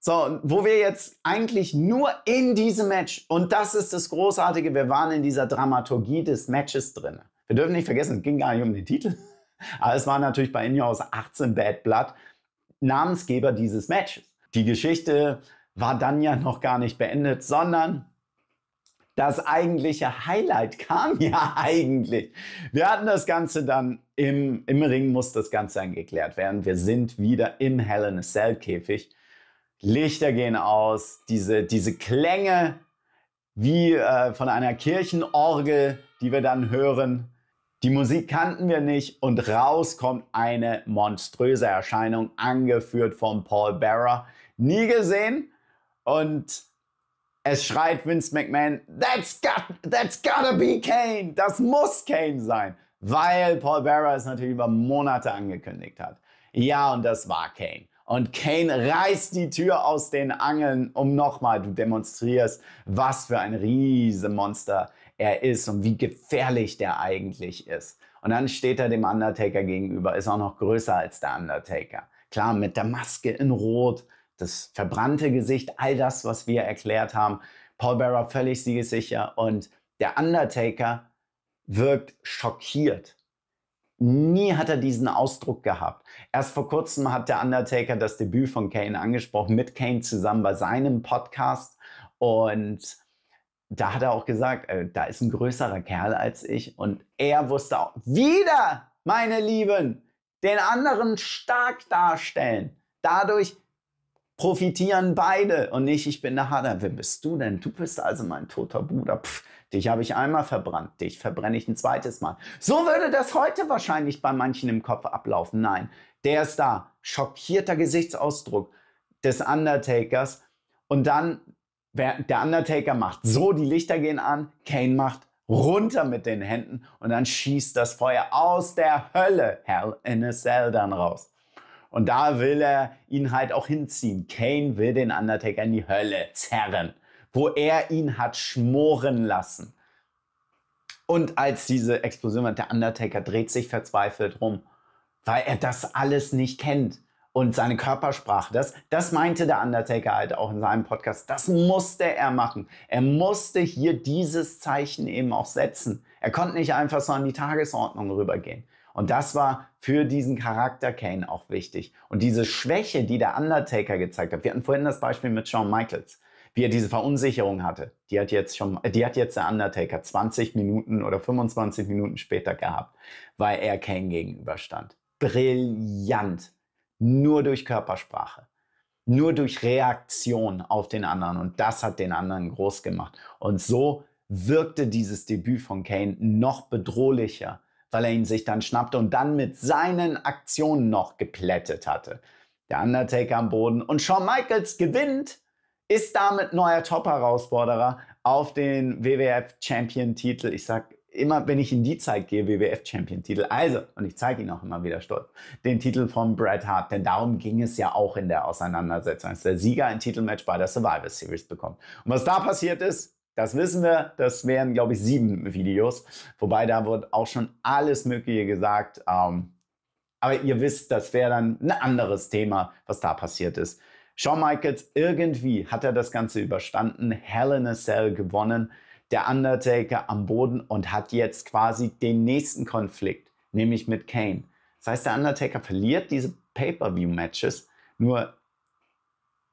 So, wo wir jetzt eigentlich nur in diesem Match, und das ist das Großartige, wir waren in dieser Dramaturgie des Matches drin. Wir dürfen nicht vergessen, es ging gar nicht um den Titel, <laughs> aber es war natürlich bei In aus 18 Bad Blood Namensgeber dieses Matches. Die Geschichte, war dann ja noch gar nicht beendet, sondern das eigentliche Highlight kam ja <laughs> eigentlich. Wir hatten das Ganze dann im, im Ring, muss das Ganze dann geklärt werden. Wir sind wieder im Hell in a Cell Käfig. Lichter gehen aus, diese, diese Klänge wie äh, von einer Kirchenorgel, die wir dann hören. Die Musik kannten wir nicht und raus kommt eine monströse Erscheinung, angeführt von Paul Bearer. Nie gesehen, und es schreit Vince McMahon, that's, got, that's gotta be Kane, das muss Kane sein, weil Paul Bearer es natürlich über Monate angekündigt hat. Ja, und das war Kane. Und Kane reißt die Tür aus den Angeln, um nochmal, du demonstrierst, was für ein Riesenmonster er ist und wie gefährlich der eigentlich ist. Und dann steht er dem Undertaker gegenüber, ist auch noch größer als der Undertaker. Klar, mit der Maske in Rot, das verbrannte Gesicht, all das, was wir erklärt haben. Paul Bearer völlig siegessicher und der Undertaker wirkt schockiert. Nie hat er diesen Ausdruck gehabt. Erst vor kurzem hat der Undertaker das Debüt von Kane angesprochen, mit Kane zusammen bei seinem Podcast. Und da hat er auch gesagt, äh, da ist ein größerer Kerl als ich. Und er wusste auch, wieder, meine Lieben, den anderen stark darstellen. Dadurch profitieren beide und nicht ich bin der Hader. Wer bist du denn? Du bist also mein toter Bruder. Pff, dich habe ich einmal verbrannt, dich verbrenne ich ein zweites Mal. So würde das heute wahrscheinlich bei manchen im Kopf ablaufen. Nein, der ist da, schockierter Gesichtsausdruck des Undertakers und dann der Undertaker macht so, die Lichter gehen an, Kane macht runter mit den Händen und dann schießt das Feuer aus der Hölle, Hell in a Cell, dann raus. Und da will er ihn halt auch hinziehen. Kane will den Undertaker in die Hölle zerren, wo er ihn hat schmoren lassen. Und als diese Explosion hat, der Undertaker dreht sich verzweifelt rum, weil er das alles nicht kennt. Und seine Körpersprache, das, das meinte der Undertaker halt auch in seinem Podcast, das musste er machen. Er musste hier dieses Zeichen eben auch setzen. Er konnte nicht einfach so an die Tagesordnung rübergehen. Und das war für diesen Charakter Kane auch wichtig. Und diese Schwäche, die der Undertaker gezeigt hat, wir hatten vorhin das Beispiel mit Shawn Michaels, wie er diese Verunsicherung hatte, die hat jetzt schon, die hat jetzt der Undertaker 20 Minuten oder 25 Minuten später gehabt, weil er Kane gegenüberstand. Brillant. Nur durch Körpersprache nur durch Reaktion auf den anderen. Und das hat den anderen groß gemacht. Und so wirkte dieses Debüt von Kane noch bedrohlicher weil er ihn sich dann schnappte und dann mit seinen Aktionen noch geplättet hatte. Der Undertaker am Boden und Shawn Michaels gewinnt, ist damit neuer Top-Herausforderer auf den WWF Champion-Titel. Ich sag immer, wenn ich in die Zeit gehe, WWF Champion-Titel. Also, und ich zeige ihn auch immer wieder stolz, den Titel von Bret Hart. Denn darum ging es ja auch in der Auseinandersetzung, dass der Sieger ein Titelmatch bei der Survivor Series bekommt. Und was da passiert ist, das wissen wir. Das wären, glaube ich, sieben Videos. Wobei da wird auch schon alles Mögliche gesagt. Ähm, aber ihr wisst, das wäre dann ein anderes Thema, was da passiert ist. Shawn Michaels, irgendwie hat er das Ganze überstanden. Hell in a Cell gewonnen. Der Undertaker am Boden und hat jetzt quasi den nächsten Konflikt, nämlich mit Kane. Das heißt, der Undertaker verliert diese Pay-per-view-Matches, nur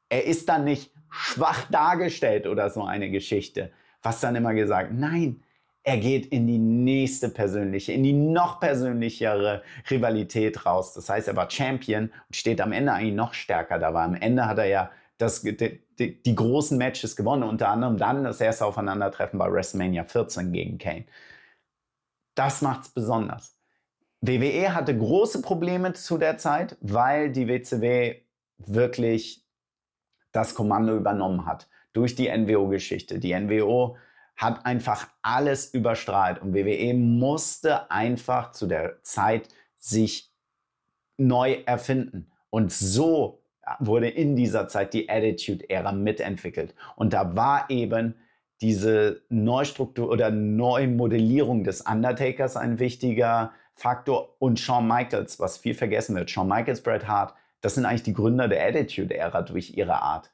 er ist dann nicht schwach dargestellt oder so eine Geschichte. Was dann immer gesagt, nein, er geht in die nächste persönliche, in die noch persönlichere Rivalität raus. Das heißt, er war Champion und steht am Ende eigentlich noch stärker da. War am Ende hat er ja das, die, die, die großen Matches gewonnen, unter anderem dann das erste Aufeinandertreffen bei WrestleMania 14 gegen Kane. Das macht es besonders. WWE hatte große Probleme zu der Zeit, weil die WCW wirklich das Kommando übernommen hat durch die NWO-Geschichte. Die NWO hat einfach alles überstrahlt und WWE musste einfach zu der Zeit sich neu erfinden. Und so wurde in dieser Zeit die Attitude-Ära mitentwickelt. Und da war eben diese Neustruktur oder Neumodellierung des Undertakers ein wichtiger Faktor und Shawn Michaels, was viel vergessen wird. Shawn Michaels, Bret Hart, das sind eigentlich die Gründer der Attitude-Ära durch ihre Art.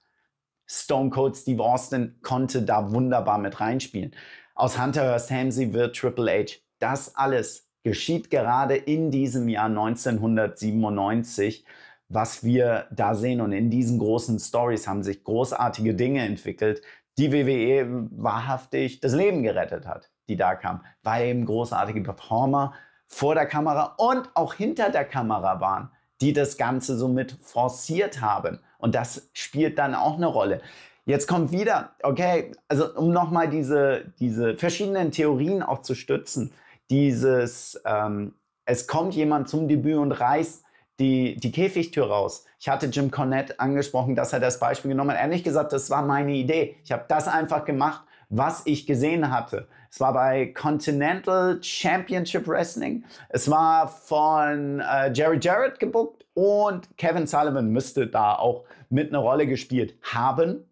Stone Cold Steve Austin konnte da wunderbar mit reinspielen. Aus Hunter Hearst Helmsley wird Triple H. Das alles geschieht gerade in diesem Jahr 1997, was wir da sehen. Und in diesen großen Stories haben sich großartige Dinge entwickelt, die WWE wahrhaftig das Leben gerettet hat, die da kamen, weil eben großartige Performer vor der Kamera und auch hinter der Kamera waren die das Ganze somit forciert haben. Und das spielt dann auch eine Rolle. Jetzt kommt wieder, okay, also um nochmal diese, diese verschiedenen Theorien auch zu stützen, dieses, ähm, es kommt jemand zum Debüt und reißt die, die Käfigtür raus. Ich hatte Jim Cornette angesprochen, dass er das Beispiel genommen hat. Ehrlich gesagt, das war meine Idee. Ich habe das einfach gemacht was ich gesehen hatte. Es war bei Continental Championship Wrestling. Es war von äh, Jerry Jarrett gebuckt und Kevin Sullivan müsste da auch mit einer Rolle gespielt haben.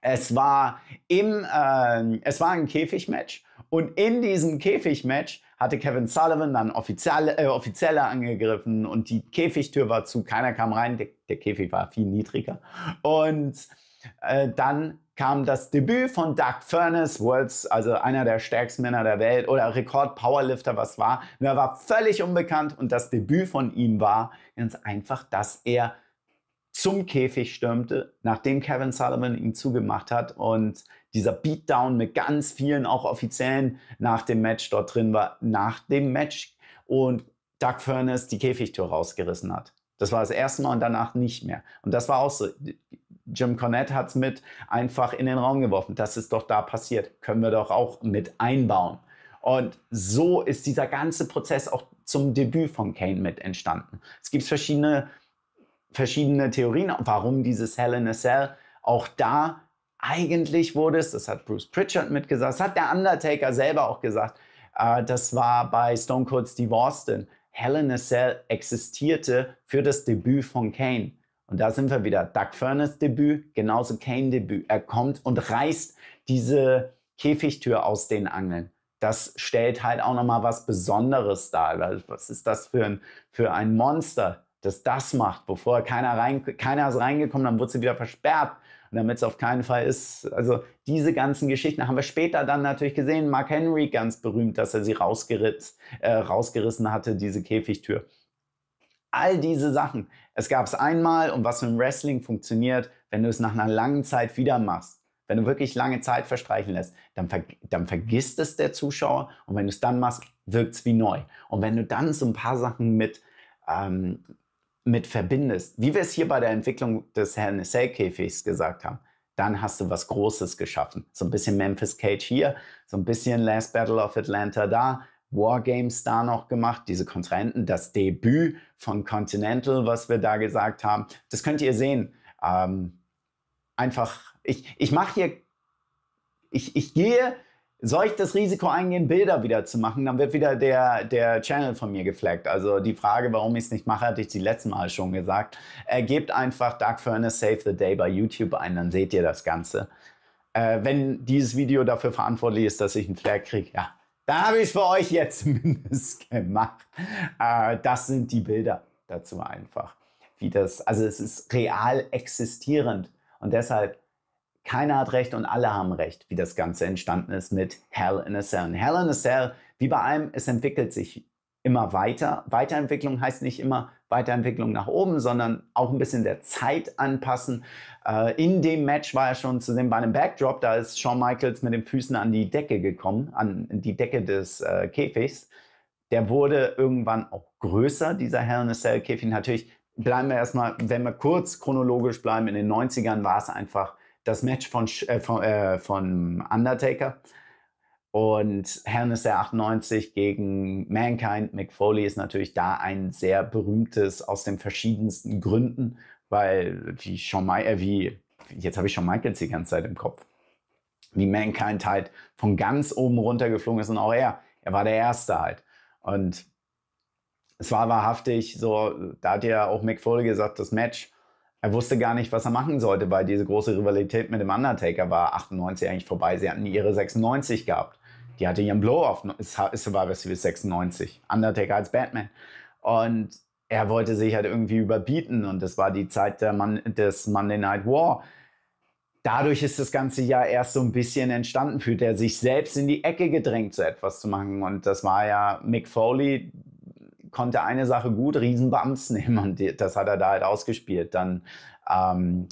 Es war im, äh, es war ein Käfigmatch und in diesem Käfigmatch hatte Kevin Sullivan dann Offizielle, äh, Offizielle angegriffen und die Käfigtür war zu, keiner kam rein, der, der Käfig war viel niedriger und äh, dann kam das Debüt von Doug Furness, Worlds, also einer der stärksten Männer der Welt oder Rekord-Powerlifter, was war. Und er war völlig unbekannt und das Debüt von ihm war ganz einfach, dass er zum Käfig stürmte, nachdem Kevin Sullivan ihn zugemacht hat und dieser Beatdown mit ganz vielen auch Offiziellen nach dem Match dort drin war, nach dem Match und Doug Furness die Käfigtür rausgerissen hat. Das war das erste Mal und danach nicht mehr. Und das war auch so. Jim Cornette hat es mit einfach in den Raum geworfen. Das ist doch da passiert. Können wir doch auch mit einbauen. Und so ist dieser ganze Prozess auch zum Debüt von Kane mit entstanden. Es gibt verschiedene, verschiedene Theorien, warum dieses Hell in a Cell auch da eigentlich wurde es, das hat Bruce Pritchard mitgesagt, das hat der Undertaker selber auch gesagt, äh, das war bei Stone Cold Steve Austin. Hell in a Cell existierte für das Debüt von Kane. Und da sind wir wieder. Doug Furness Debüt, genauso Kane Debüt. Er kommt und reißt diese Käfigtür aus den Angeln. Das stellt halt auch nochmal was Besonderes dar. Was ist das für ein, für ein Monster, das das macht? Bevor keiner, rein, keiner ist reingekommen, dann wurde sie wieder versperrt. Und damit es auf keinen Fall ist, also diese ganzen Geschichten haben wir später dann natürlich gesehen. Mark Henry ganz berühmt, dass er sie rausgerissen, äh, rausgerissen hatte, diese Käfigtür. All diese Sachen. Es gab es einmal und was im Wrestling funktioniert, wenn du es nach einer langen Zeit wieder machst. Wenn du wirklich lange Zeit verstreichen lässt, dann, ver dann vergisst es der Zuschauer und wenn du es dann machst, wirkt es wie neu. Und wenn du dann so ein paar Sachen mit, ähm, mit verbindest, wie wir es hier bei der Entwicklung des Herrn Käfigs gesagt haben, dann hast du was Großes geschaffen. So ein bisschen Memphis Cage hier, so ein bisschen Last Battle of Atlanta da, Wargames da noch gemacht, diese Kontrahenten, das Debüt von Continental, was wir da gesagt haben. Das könnt ihr sehen. Ähm, einfach, ich, ich mache hier, ich, ich gehe, soll ich das Risiko eingehen, Bilder wieder zu machen? Dann wird wieder der, der Channel von mir gefleckt. Also die Frage, warum ich es nicht mache, hatte ich die letzten Mal schon gesagt. Äh, gebt einfach Dark Furnace Save the Day bei YouTube ein, dann seht ihr das Ganze. Äh, wenn dieses Video dafür verantwortlich ist, dass ich einen Flag kriege, ja, da habe ich für euch jetzt <laughs> zumindest gemacht. Äh, das sind die Bilder dazu einfach. Wie das, also es ist real existierend und deshalb keiner hat recht und alle haben recht, wie das Ganze entstanden ist mit Hell in a Cell. Und Hell in a Cell, wie bei allem, es entwickelt sich immer weiter. Weiterentwicklung heißt nicht immer Weiterentwicklung nach oben, sondern auch ein bisschen der Zeit anpassen. Äh, in dem Match war er schon zu sehen bei einem Backdrop, da ist Shawn Michaels mit den Füßen an die Decke gekommen, an die Decke des äh, Käfigs. Der wurde irgendwann auch größer, dieser Hell in a Cell Käfig. Natürlich bleiben wir erstmal, wenn wir kurz chronologisch bleiben, in den 90ern war es einfach das Match von, äh, von, äh, von Undertaker und Hernes der 98 gegen Mankind, Mick Foley ist natürlich da ein sehr berühmtes aus den verschiedensten Gründen, weil wie Shawn äh, wie jetzt habe ich schon Michaels die ganze Zeit im Kopf, wie Mankind halt von ganz oben runtergeflogen ist und auch er, er war der Erste halt. Und es war wahrhaftig so, da hat ja auch Mick Foley gesagt, das Match, er wusste gar nicht, was er machen sollte, weil diese große Rivalität mit dem Undertaker war 98 eigentlich vorbei. Sie hatten ihre 96 gehabt. Die hatte ihren Blow-Off, ist Survivor Series 96, Undertaker als Batman. Und er wollte sich halt irgendwie überbieten und das war die Zeit der Man des Monday Night War. Dadurch ist das ganze Jahr erst so ein bisschen entstanden, fühlt er sich selbst in die Ecke gedrängt, so etwas zu machen. Und das war ja Mick Foley, konnte eine Sache gut, Riesenbums <laughs> nehmen und das hat er da halt ausgespielt. Dann ähm,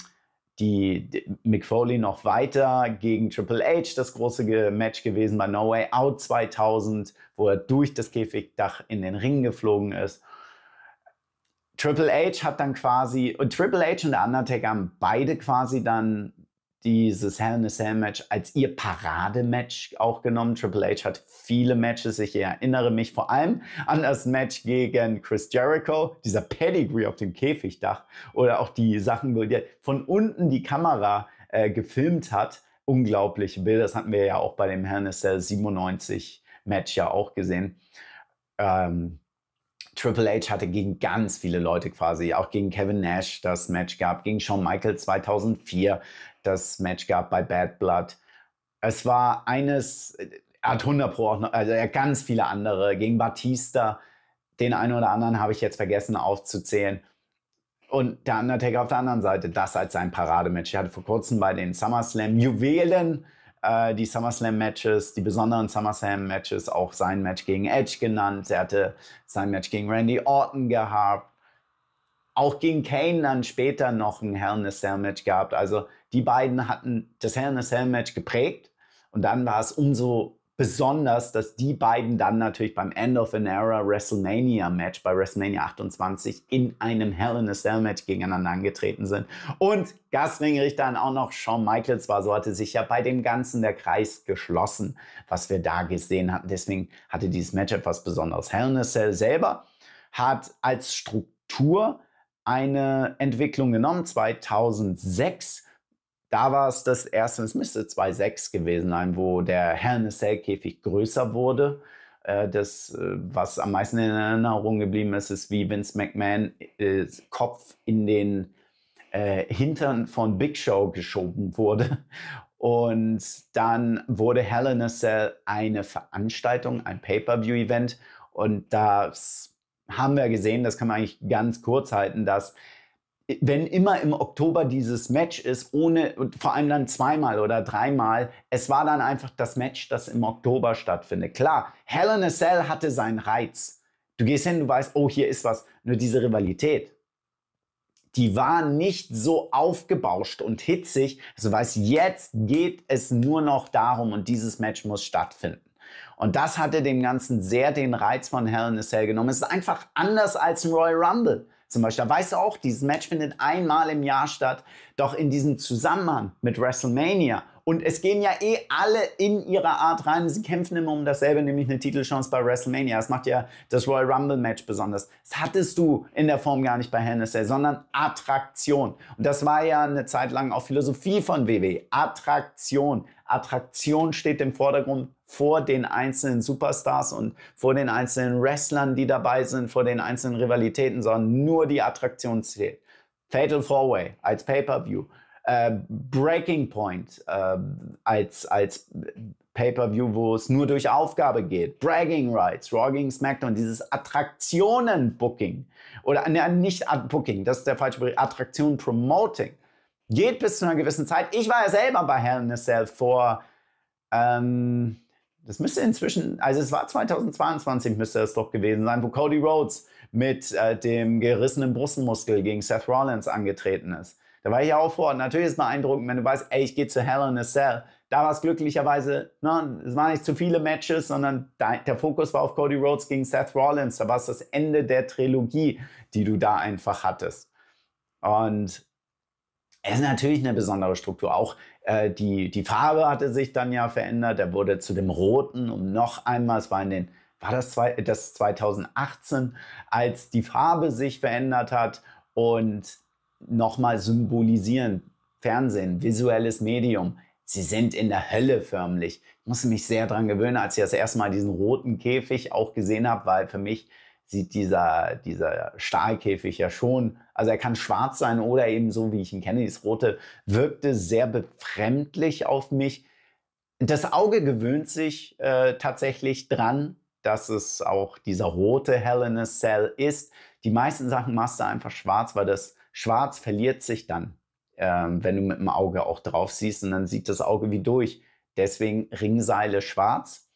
die, Mick Foley noch weiter gegen Triple H das große Match gewesen bei No Way Out 2000, wo er durch das Käfigdach in den Ring geflogen ist. Triple H hat dann quasi, und Triple H und der Undertaker haben beide quasi dann dieses Hell in a Cell Match als ihr Paradematch auch genommen. Triple H hat viele Matches. Ich erinnere mich vor allem an das Match gegen Chris Jericho, dieser Pedigree auf dem Käfigdach oder auch die Sachen, wo der von unten die Kamera äh, gefilmt hat. Unglaubliche Bilder. Das hatten wir ja auch bei dem Hell in a Cell 97 Match ja auch gesehen. Ähm, Triple H hatte gegen ganz viele Leute quasi, auch gegen Kevin Nash das Match gab, gegen Shawn Michaels 2004 das Match gab bei Bad Blood. Es war eines, er äh, hat 100 Pro, auch noch, also er hat ganz viele andere, gegen Batista, den einen oder anderen habe ich jetzt vergessen aufzuzählen. Und der Undertaker auf der anderen Seite, das als sein Paradematch. Er hatte vor kurzem bei den SummerSlam Juwelen äh, die SummerSlam-Matches, die besonderen SummerSlam-Matches, auch sein Match gegen Edge genannt. Er hatte sein Match gegen Randy Orton gehabt. Auch gegen Kane dann später noch ein Hell in a Cell-Match gehabt. Also die beiden hatten das Hell in a Cell-Match geprägt. Und dann war es umso besonders, dass die beiden dann natürlich beim End of an Era WrestleMania Match bei WrestleMania 28 in einem Hell in a Cell Match gegeneinander angetreten sind. Und Gastringrichter dann auch noch Shawn Michaels war, so hatte sich ja bei dem Ganzen der Kreis geschlossen, was wir da gesehen hatten. Deswegen hatte dieses Match etwas Besonderes. Hell in a Cell selber hat als Struktur eine Entwicklung genommen, 2006 da war es das erste, es müsste 2.6 gewesen sein, wo der Hernesell-Käfig größer wurde. Äh, das, äh, was am meisten in Erinnerung geblieben ist, ist, wie Vince McMahon äh, Kopf in den Hintern von Big Show geschoben wurde. Und dann wurde Hell in a Cell eine Veranstaltung, ein Pay-per-view-Event. Und das haben wir gesehen, das kann man eigentlich ganz kurz halten, dass wenn immer im Oktober dieses Match ist, ohne vor allem dann zweimal oder dreimal, es war dann einfach das Match, das im Oktober stattfindet. Klar, Hell in a Cell hatte seinen Reiz. Du gehst hin, du weißt, oh, hier ist was. Nur diese Rivalität, die war nicht so aufgebauscht und hitzig. Also weißt, jetzt geht es nur noch darum und dieses Match muss stattfinden. Und das hatte dem Ganzen sehr den Reiz von Hell in a Cell genommen. Es ist einfach anders als ein Royal Rumble zum Beispiel. Da weißt du auch, dieses Match findet einmal im Jahr statt. Doch in diesem Zusammenhang mit WrestleMania und es gehen ja eh alle in ihrer Art rein. Sie kämpfen immer um dasselbe, nämlich eine Titelchance bei WrestleMania. Das macht ja das Royal Rumble Match besonders. Das hattest du in der Form gar nicht bei Hennessy, sondern Attraktion. Und das war ja eine Zeit lang auch Philosophie von WWE. Attraktion. Attraktion steht im Vordergrund vor den einzelnen Superstars und vor den einzelnen Wrestlern, die dabei sind, vor den einzelnen Rivalitäten, sondern nur die Attraktion zählt. Fatal Four Way als Pay-per-View, äh, Breaking Point äh, als, als Pay-per-View, wo es nur durch Aufgabe geht, Bragging Rights, Rogging SmackDown, dieses Attraktionen-Booking oder ne, nicht Booking, das ist der falsche Begriff, Attraktion-Promoting geht bis zu einer gewissen Zeit. Ich war ja selber bei Hell in a Cell vor, ähm, das müsste inzwischen, also es war 2022 müsste es doch gewesen sein, wo Cody Rhodes mit äh, dem gerissenen Brustmuskel gegen Seth Rollins angetreten ist. Da war ich ja auch vor. natürlich ist es beeindruckend, wenn du weißt, ey, ich gehe zu Hell in a Cell. Da war es glücklicherweise, ne, es waren nicht zu viele Matches, sondern da, der Fokus war auf Cody Rhodes gegen Seth Rollins. Da war es das Ende der Trilogie, die du da einfach hattest. Und es ist natürlich eine besondere Struktur. Auch äh, die, die Farbe hatte sich dann ja verändert. Er wurde zu dem Roten und noch einmal, es war in den war das, zwei, das 2018, als die Farbe sich verändert hat und nochmal symbolisieren. Fernsehen, visuelles Medium. Sie sind in der Hölle förmlich. Ich musste mich sehr daran gewöhnen, als ich das erste Mal diesen roten Käfig auch gesehen habe, weil für mich sieht dieser, dieser Stahlkäfig ja schon, also er kann schwarz sein oder eben so, wie ich ihn kenne, dieses Rote, wirkte sehr befremdlich auf mich. Das Auge gewöhnt sich äh, tatsächlich dran, dass es auch dieser rote Helena Cell ist. Die meisten Sachen machst du einfach schwarz, weil das Schwarz verliert sich dann, ähm, wenn du mit dem Auge auch drauf siehst und dann sieht das Auge wie durch. Deswegen Ringseile schwarz,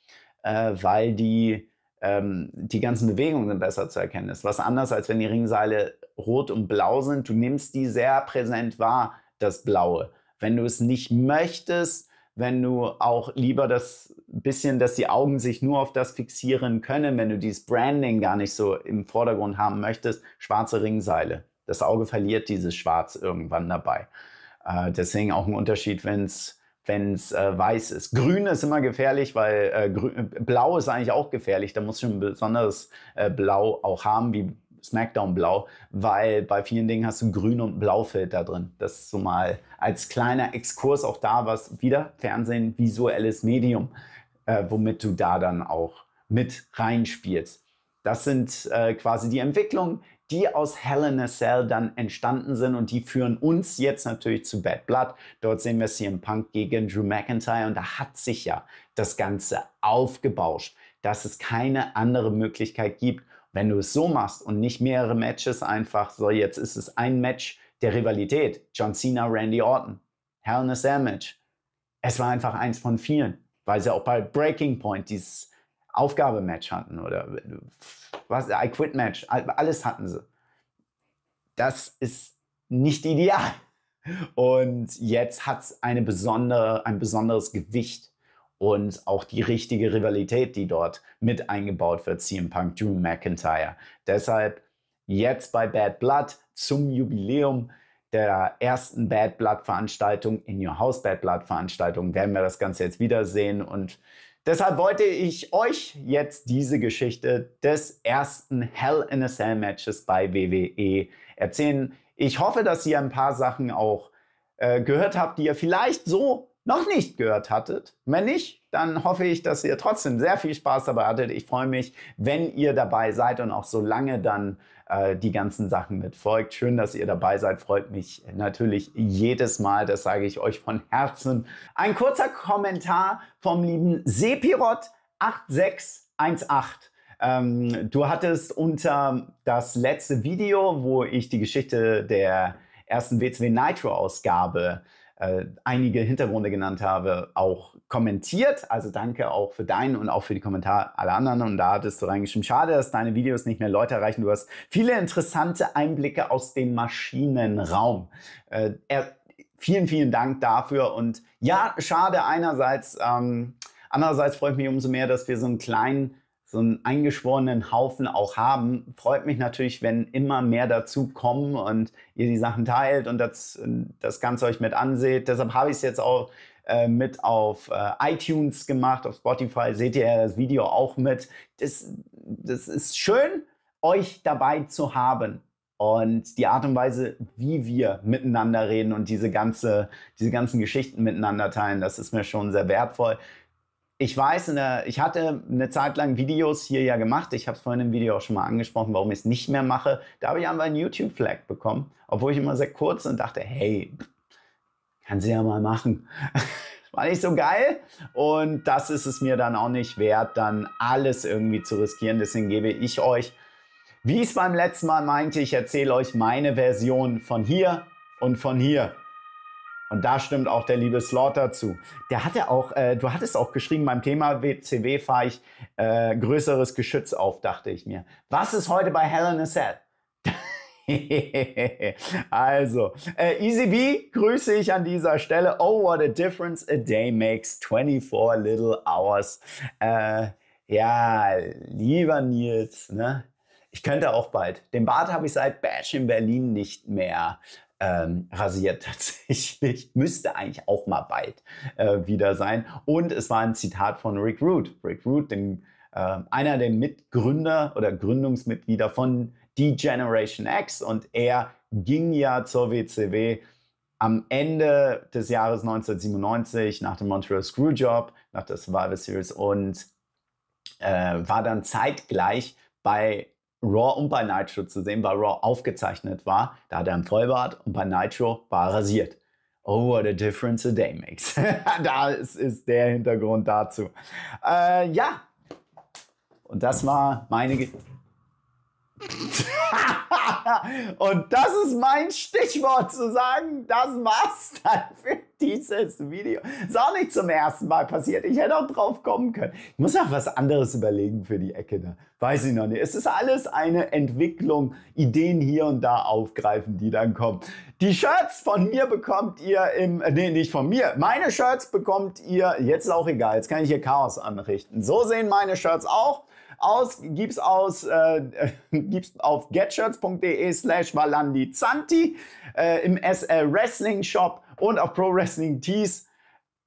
äh, weil die ähm, die ganzen Bewegungen sind besser zu erkennen. Das ist was anderes, als wenn die Ringseile rot und blau sind. Du nimmst die sehr präsent wahr, das Blaue. Wenn du es nicht möchtest, wenn du auch lieber das bisschen, dass die Augen sich nur auf das fixieren können, wenn du dieses Branding gar nicht so im Vordergrund haben möchtest, schwarze Ringseile. Das Auge verliert dieses Schwarz irgendwann dabei. Äh, deswegen auch ein Unterschied, wenn es wenn es äh, weiß ist. Grün ist immer gefährlich, weil äh, grün, blau ist eigentlich auch gefährlich. Da muss schon ein besonderes äh, Blau auch haben, wie Smackdown Blau, weil bei vielen Dingen hast du Grün und Blaufilter drin. Das ist so mal als kleiner Exkurs auch da, was wieder Fernsehen, visuelles Medium, äh, womit du da dann auch mit reinspielst. Das sind äh, quasi die Entwicklungen, die aus Hell in a Cell dann entstanden sind und die führen uns jetzt natürlich zu Bad Blood. Dort sehen wir CM Punk gegen Drew McIntyre und da hat sich ja das Ganze aufgebauscht, dass es keine andere Möglichkeit gibt. Wenn du es so machst und nicht mehrere Matches einfach, so jetzt ist es ein Match der Rivalität, John Cena, Randy Orton, Hell in a Cell Match. Es war einfach eins von vielen, weil es ja auch bei Breaking Point dieses Aufgabematch hatten oder was, I Quit Match, alles hatten sie. Das ist nicht ideal. Und jetzt hat es eine besondere, ein besonderes Gewicht und auch die richtige Rivalität, die dort mit eingebaut wird, CM Punk, Drew McIntyre. Deshalb jetzt bei Bad Blood zum Jubiläum der ersten Bad Blood Veranstaltung, In Your House Bad Blood Veranstaltung, werden wir das Ganze jetzt wiedersehen und Deshalb wollte ich euch jetzt diese Geschichte des ersten Hell in a Cell Matches bei WWE erzählen. Ich hoffe, dass ihr ein paar Sachen auch äh, gehört habt, die ihr vielleicht so noch nicht gehört hattet. Wenn nicht, dann hoffe ich, dass ihr trotzdem sehr viel Spaß dabei hattet. Ich freue mich, wenn ihr dabei seid und auch so lange dann äh, die ganzen Sachen mitfolgt. Schön, dass ihr dabei seid. Freut mich natürlich jedes Mal. Das sage ich euch von Herzen. Ein kurzer Kommentar vom lieben Sepirot 8618. Ähm, du hattest unter das letzte Video, wo ich die Geschichte der ersten WCW Nitro Ausgabe äh, äh, einige Hintergründe genannt habe, auch kommentiert. Also danke auch für deinen und auch für die Kommentare aller anderen. Und da hattest du reingeschrieben, schade, dass deine Videos nicht mehr Leute erreichen. Du hast viele interessante Einblicke aus dem Maschinenraum. Äh, er, vielen, vielen Dank dafür. Und ja, schade einerseits. Ähm, andererseits ich mich umso mehr, dass wir so einen kleinen so einen eingeschworenen Haufen auch haben. Freut mich natürlich, wenn immer mehr dazu kommen und ihr die Sachen teilt und das, das Ganze euch mit anseht. Deshalb habe ich es jetzt auch äh, mit auf äh, iTunes gemacht, auf Spotify seht ihr ja das Video auch mit. Das, das ist schön, euch dabei zu haben und die Art und Weise, wie wir miteinander reden und diese, ganze, diese ganzen Geschichten miteinander teilen, das ist mir schon sehr wertvoll ich weiß, der, ich hatte eine Zeit lang Videos hier ja gemacht. Ich habe es vorhin im Video auch schon mal angesprochen, warum ich es nicht mehr mache. Da habe ich einfach einen YouTube-Flag bekommen, obwohl ich immer sehr kurz und dachte, hey, kann sie ja mal machen. <laughs> War nicht so geil und das ist es mir dann auch nicht wert, dann alles irgendwie zu riskieren. Deswegen gebe ich euch, wie ich es beim letzten Mal meinte, ich erzähle euch meine Version von hier und von hier. Und da stimmt auch der liebe Slaughter zu. Der hatte auch, äh, du hattest auch geschrieben, beim Thema WCW fahre ich äh, größeres Geschütz auf, dachte ich mir. Was ist heute bei Helen a <laughs> Cell? also, äh, B grüße ich an dieser Stelle. Oh, what a difference a day makes. 24 little hours. Äh, ja, lieber Nils, ne? Ich könnte auch bald. Den Bart habe ich seit Bash in Berlin nicht mehr ähm, rasiert <laughs> tatsächlich. Müsste eigentlich auch mal bald äh, wieder sein. Und es war ein Zitat von Rick Root. Rick Root, dem, äh, einer der Mitgründer oder Gründungsmitglieder von die Generation X und er ging ja zur WCW am Ende des Jahres 1997 nach dem Montreal Screwjob, nach der Survivor Series und äh, war dann zeitgleich bei Raw und bei Nitro zu sehen, weil Raw aufgezeichnet war. Da hat er einen Vollbart und bei Nitro war er rasiert. Oh, what a difference a day makes. <laughs> das ist der Hintergrund dazu. Äh, ja, und das war meine... Ge <laughs> <laughs> Und das ist mein Stichwort zu sagen, das war's dann für dieses Video. Ist auch nicht zum ersten Mal passiert. Ich hätte auch drauf kommen können. Ich muss noch was anderes überlegen für die Ecke da. Weiß ich noch nicht. Es ist alles eine Entwicklung, Ideen hier und da aufgreifen, die dann kommen. Die Shirts von mir bekommt ihr im, nee, nicht von mir. Meine Shirts bekommt ihr, jetzt ist auch egal, jetzt kann ich hier Chaos anrichten. So sehen meine Shirts auch aus, gib's aus, äh, äh <laughs> gib's auf getshirts.de slash valandizanti, äh, im SL Wrestling Shop und auf Pro Wrestling Tees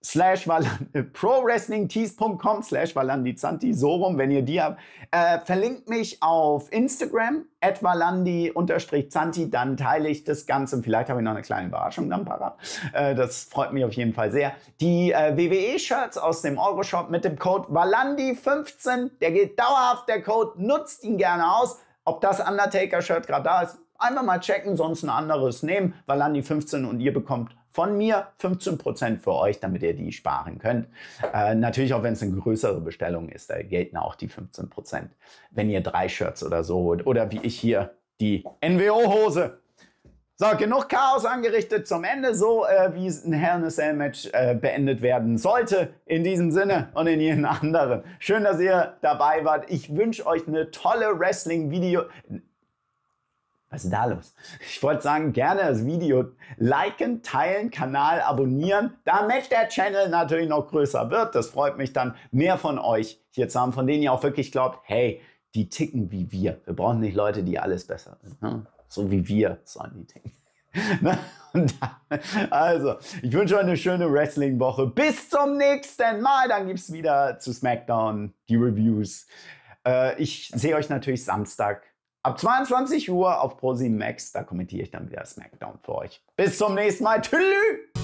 slash äh, prowrestlingtees.com slash valandizanti, so rum, wenn ihr die habt. Äh, verlinkt mich auf Instagram, at valandi-zanti, dann teile ich das Ganze und vielleicht habe ich noch eine kleine Überraschung dann parat. Äh, das freut mich auf jeden Fall sehr. Die äh, WWE-Shirts aus dem Euroshop mit dem Code valandi15, der geht dauerhaft, der Code, nutzt ihn gerne aus. Ob das Undertaker-Shirt gerade da ist, einfach mal checken, sonst ein anderes nehmen, valandi15 und ihr bekommt von mir, 15% für euch, damit ihr die sparen könnt. Äh, natürlich auch, wenn es eine größere Bestellung ist, da gelten auch die 15%. Wenn ihr drei Shirts oder so holt oder wie ich hier die NWO-Hose. So, genug Chaos angerichtet zum Ende, so äh, wie ein Hell in a Cell Match äh, beendet werden sollte. In diesem Sinne und in jedem anderen. Schön, dass ihr dabei wart. Ich wünsche euch eine tolle Wrestling-Video, was ist da los? Ich wollte sagen, gerne das Video liken, teilen, Kanal abonnieren, damit der Channel natürlich noch größer wird. Das freut mich dann, mehr von euch hier zu haben, von denen ihr auch wirklich glaubt, hey, die ticken wie wir. Wir brauchen nicht Leute, die alles besser sind. Ne? So wie wir sollen die ticken. <laughs> Ne? also, ich wünsche euch eine schöne Wrestling-Woche. Bis zum nächsten Mal. Dann gibt es wieder zu SmackDown die Reviews. Äh, ich sehe euch natürlich Samstag ab 22 Uhr auf ProSieben Max. Da kommentiere ich dann wieder SmackDown für euch. Bis zum nächsten Mal. Tschüss!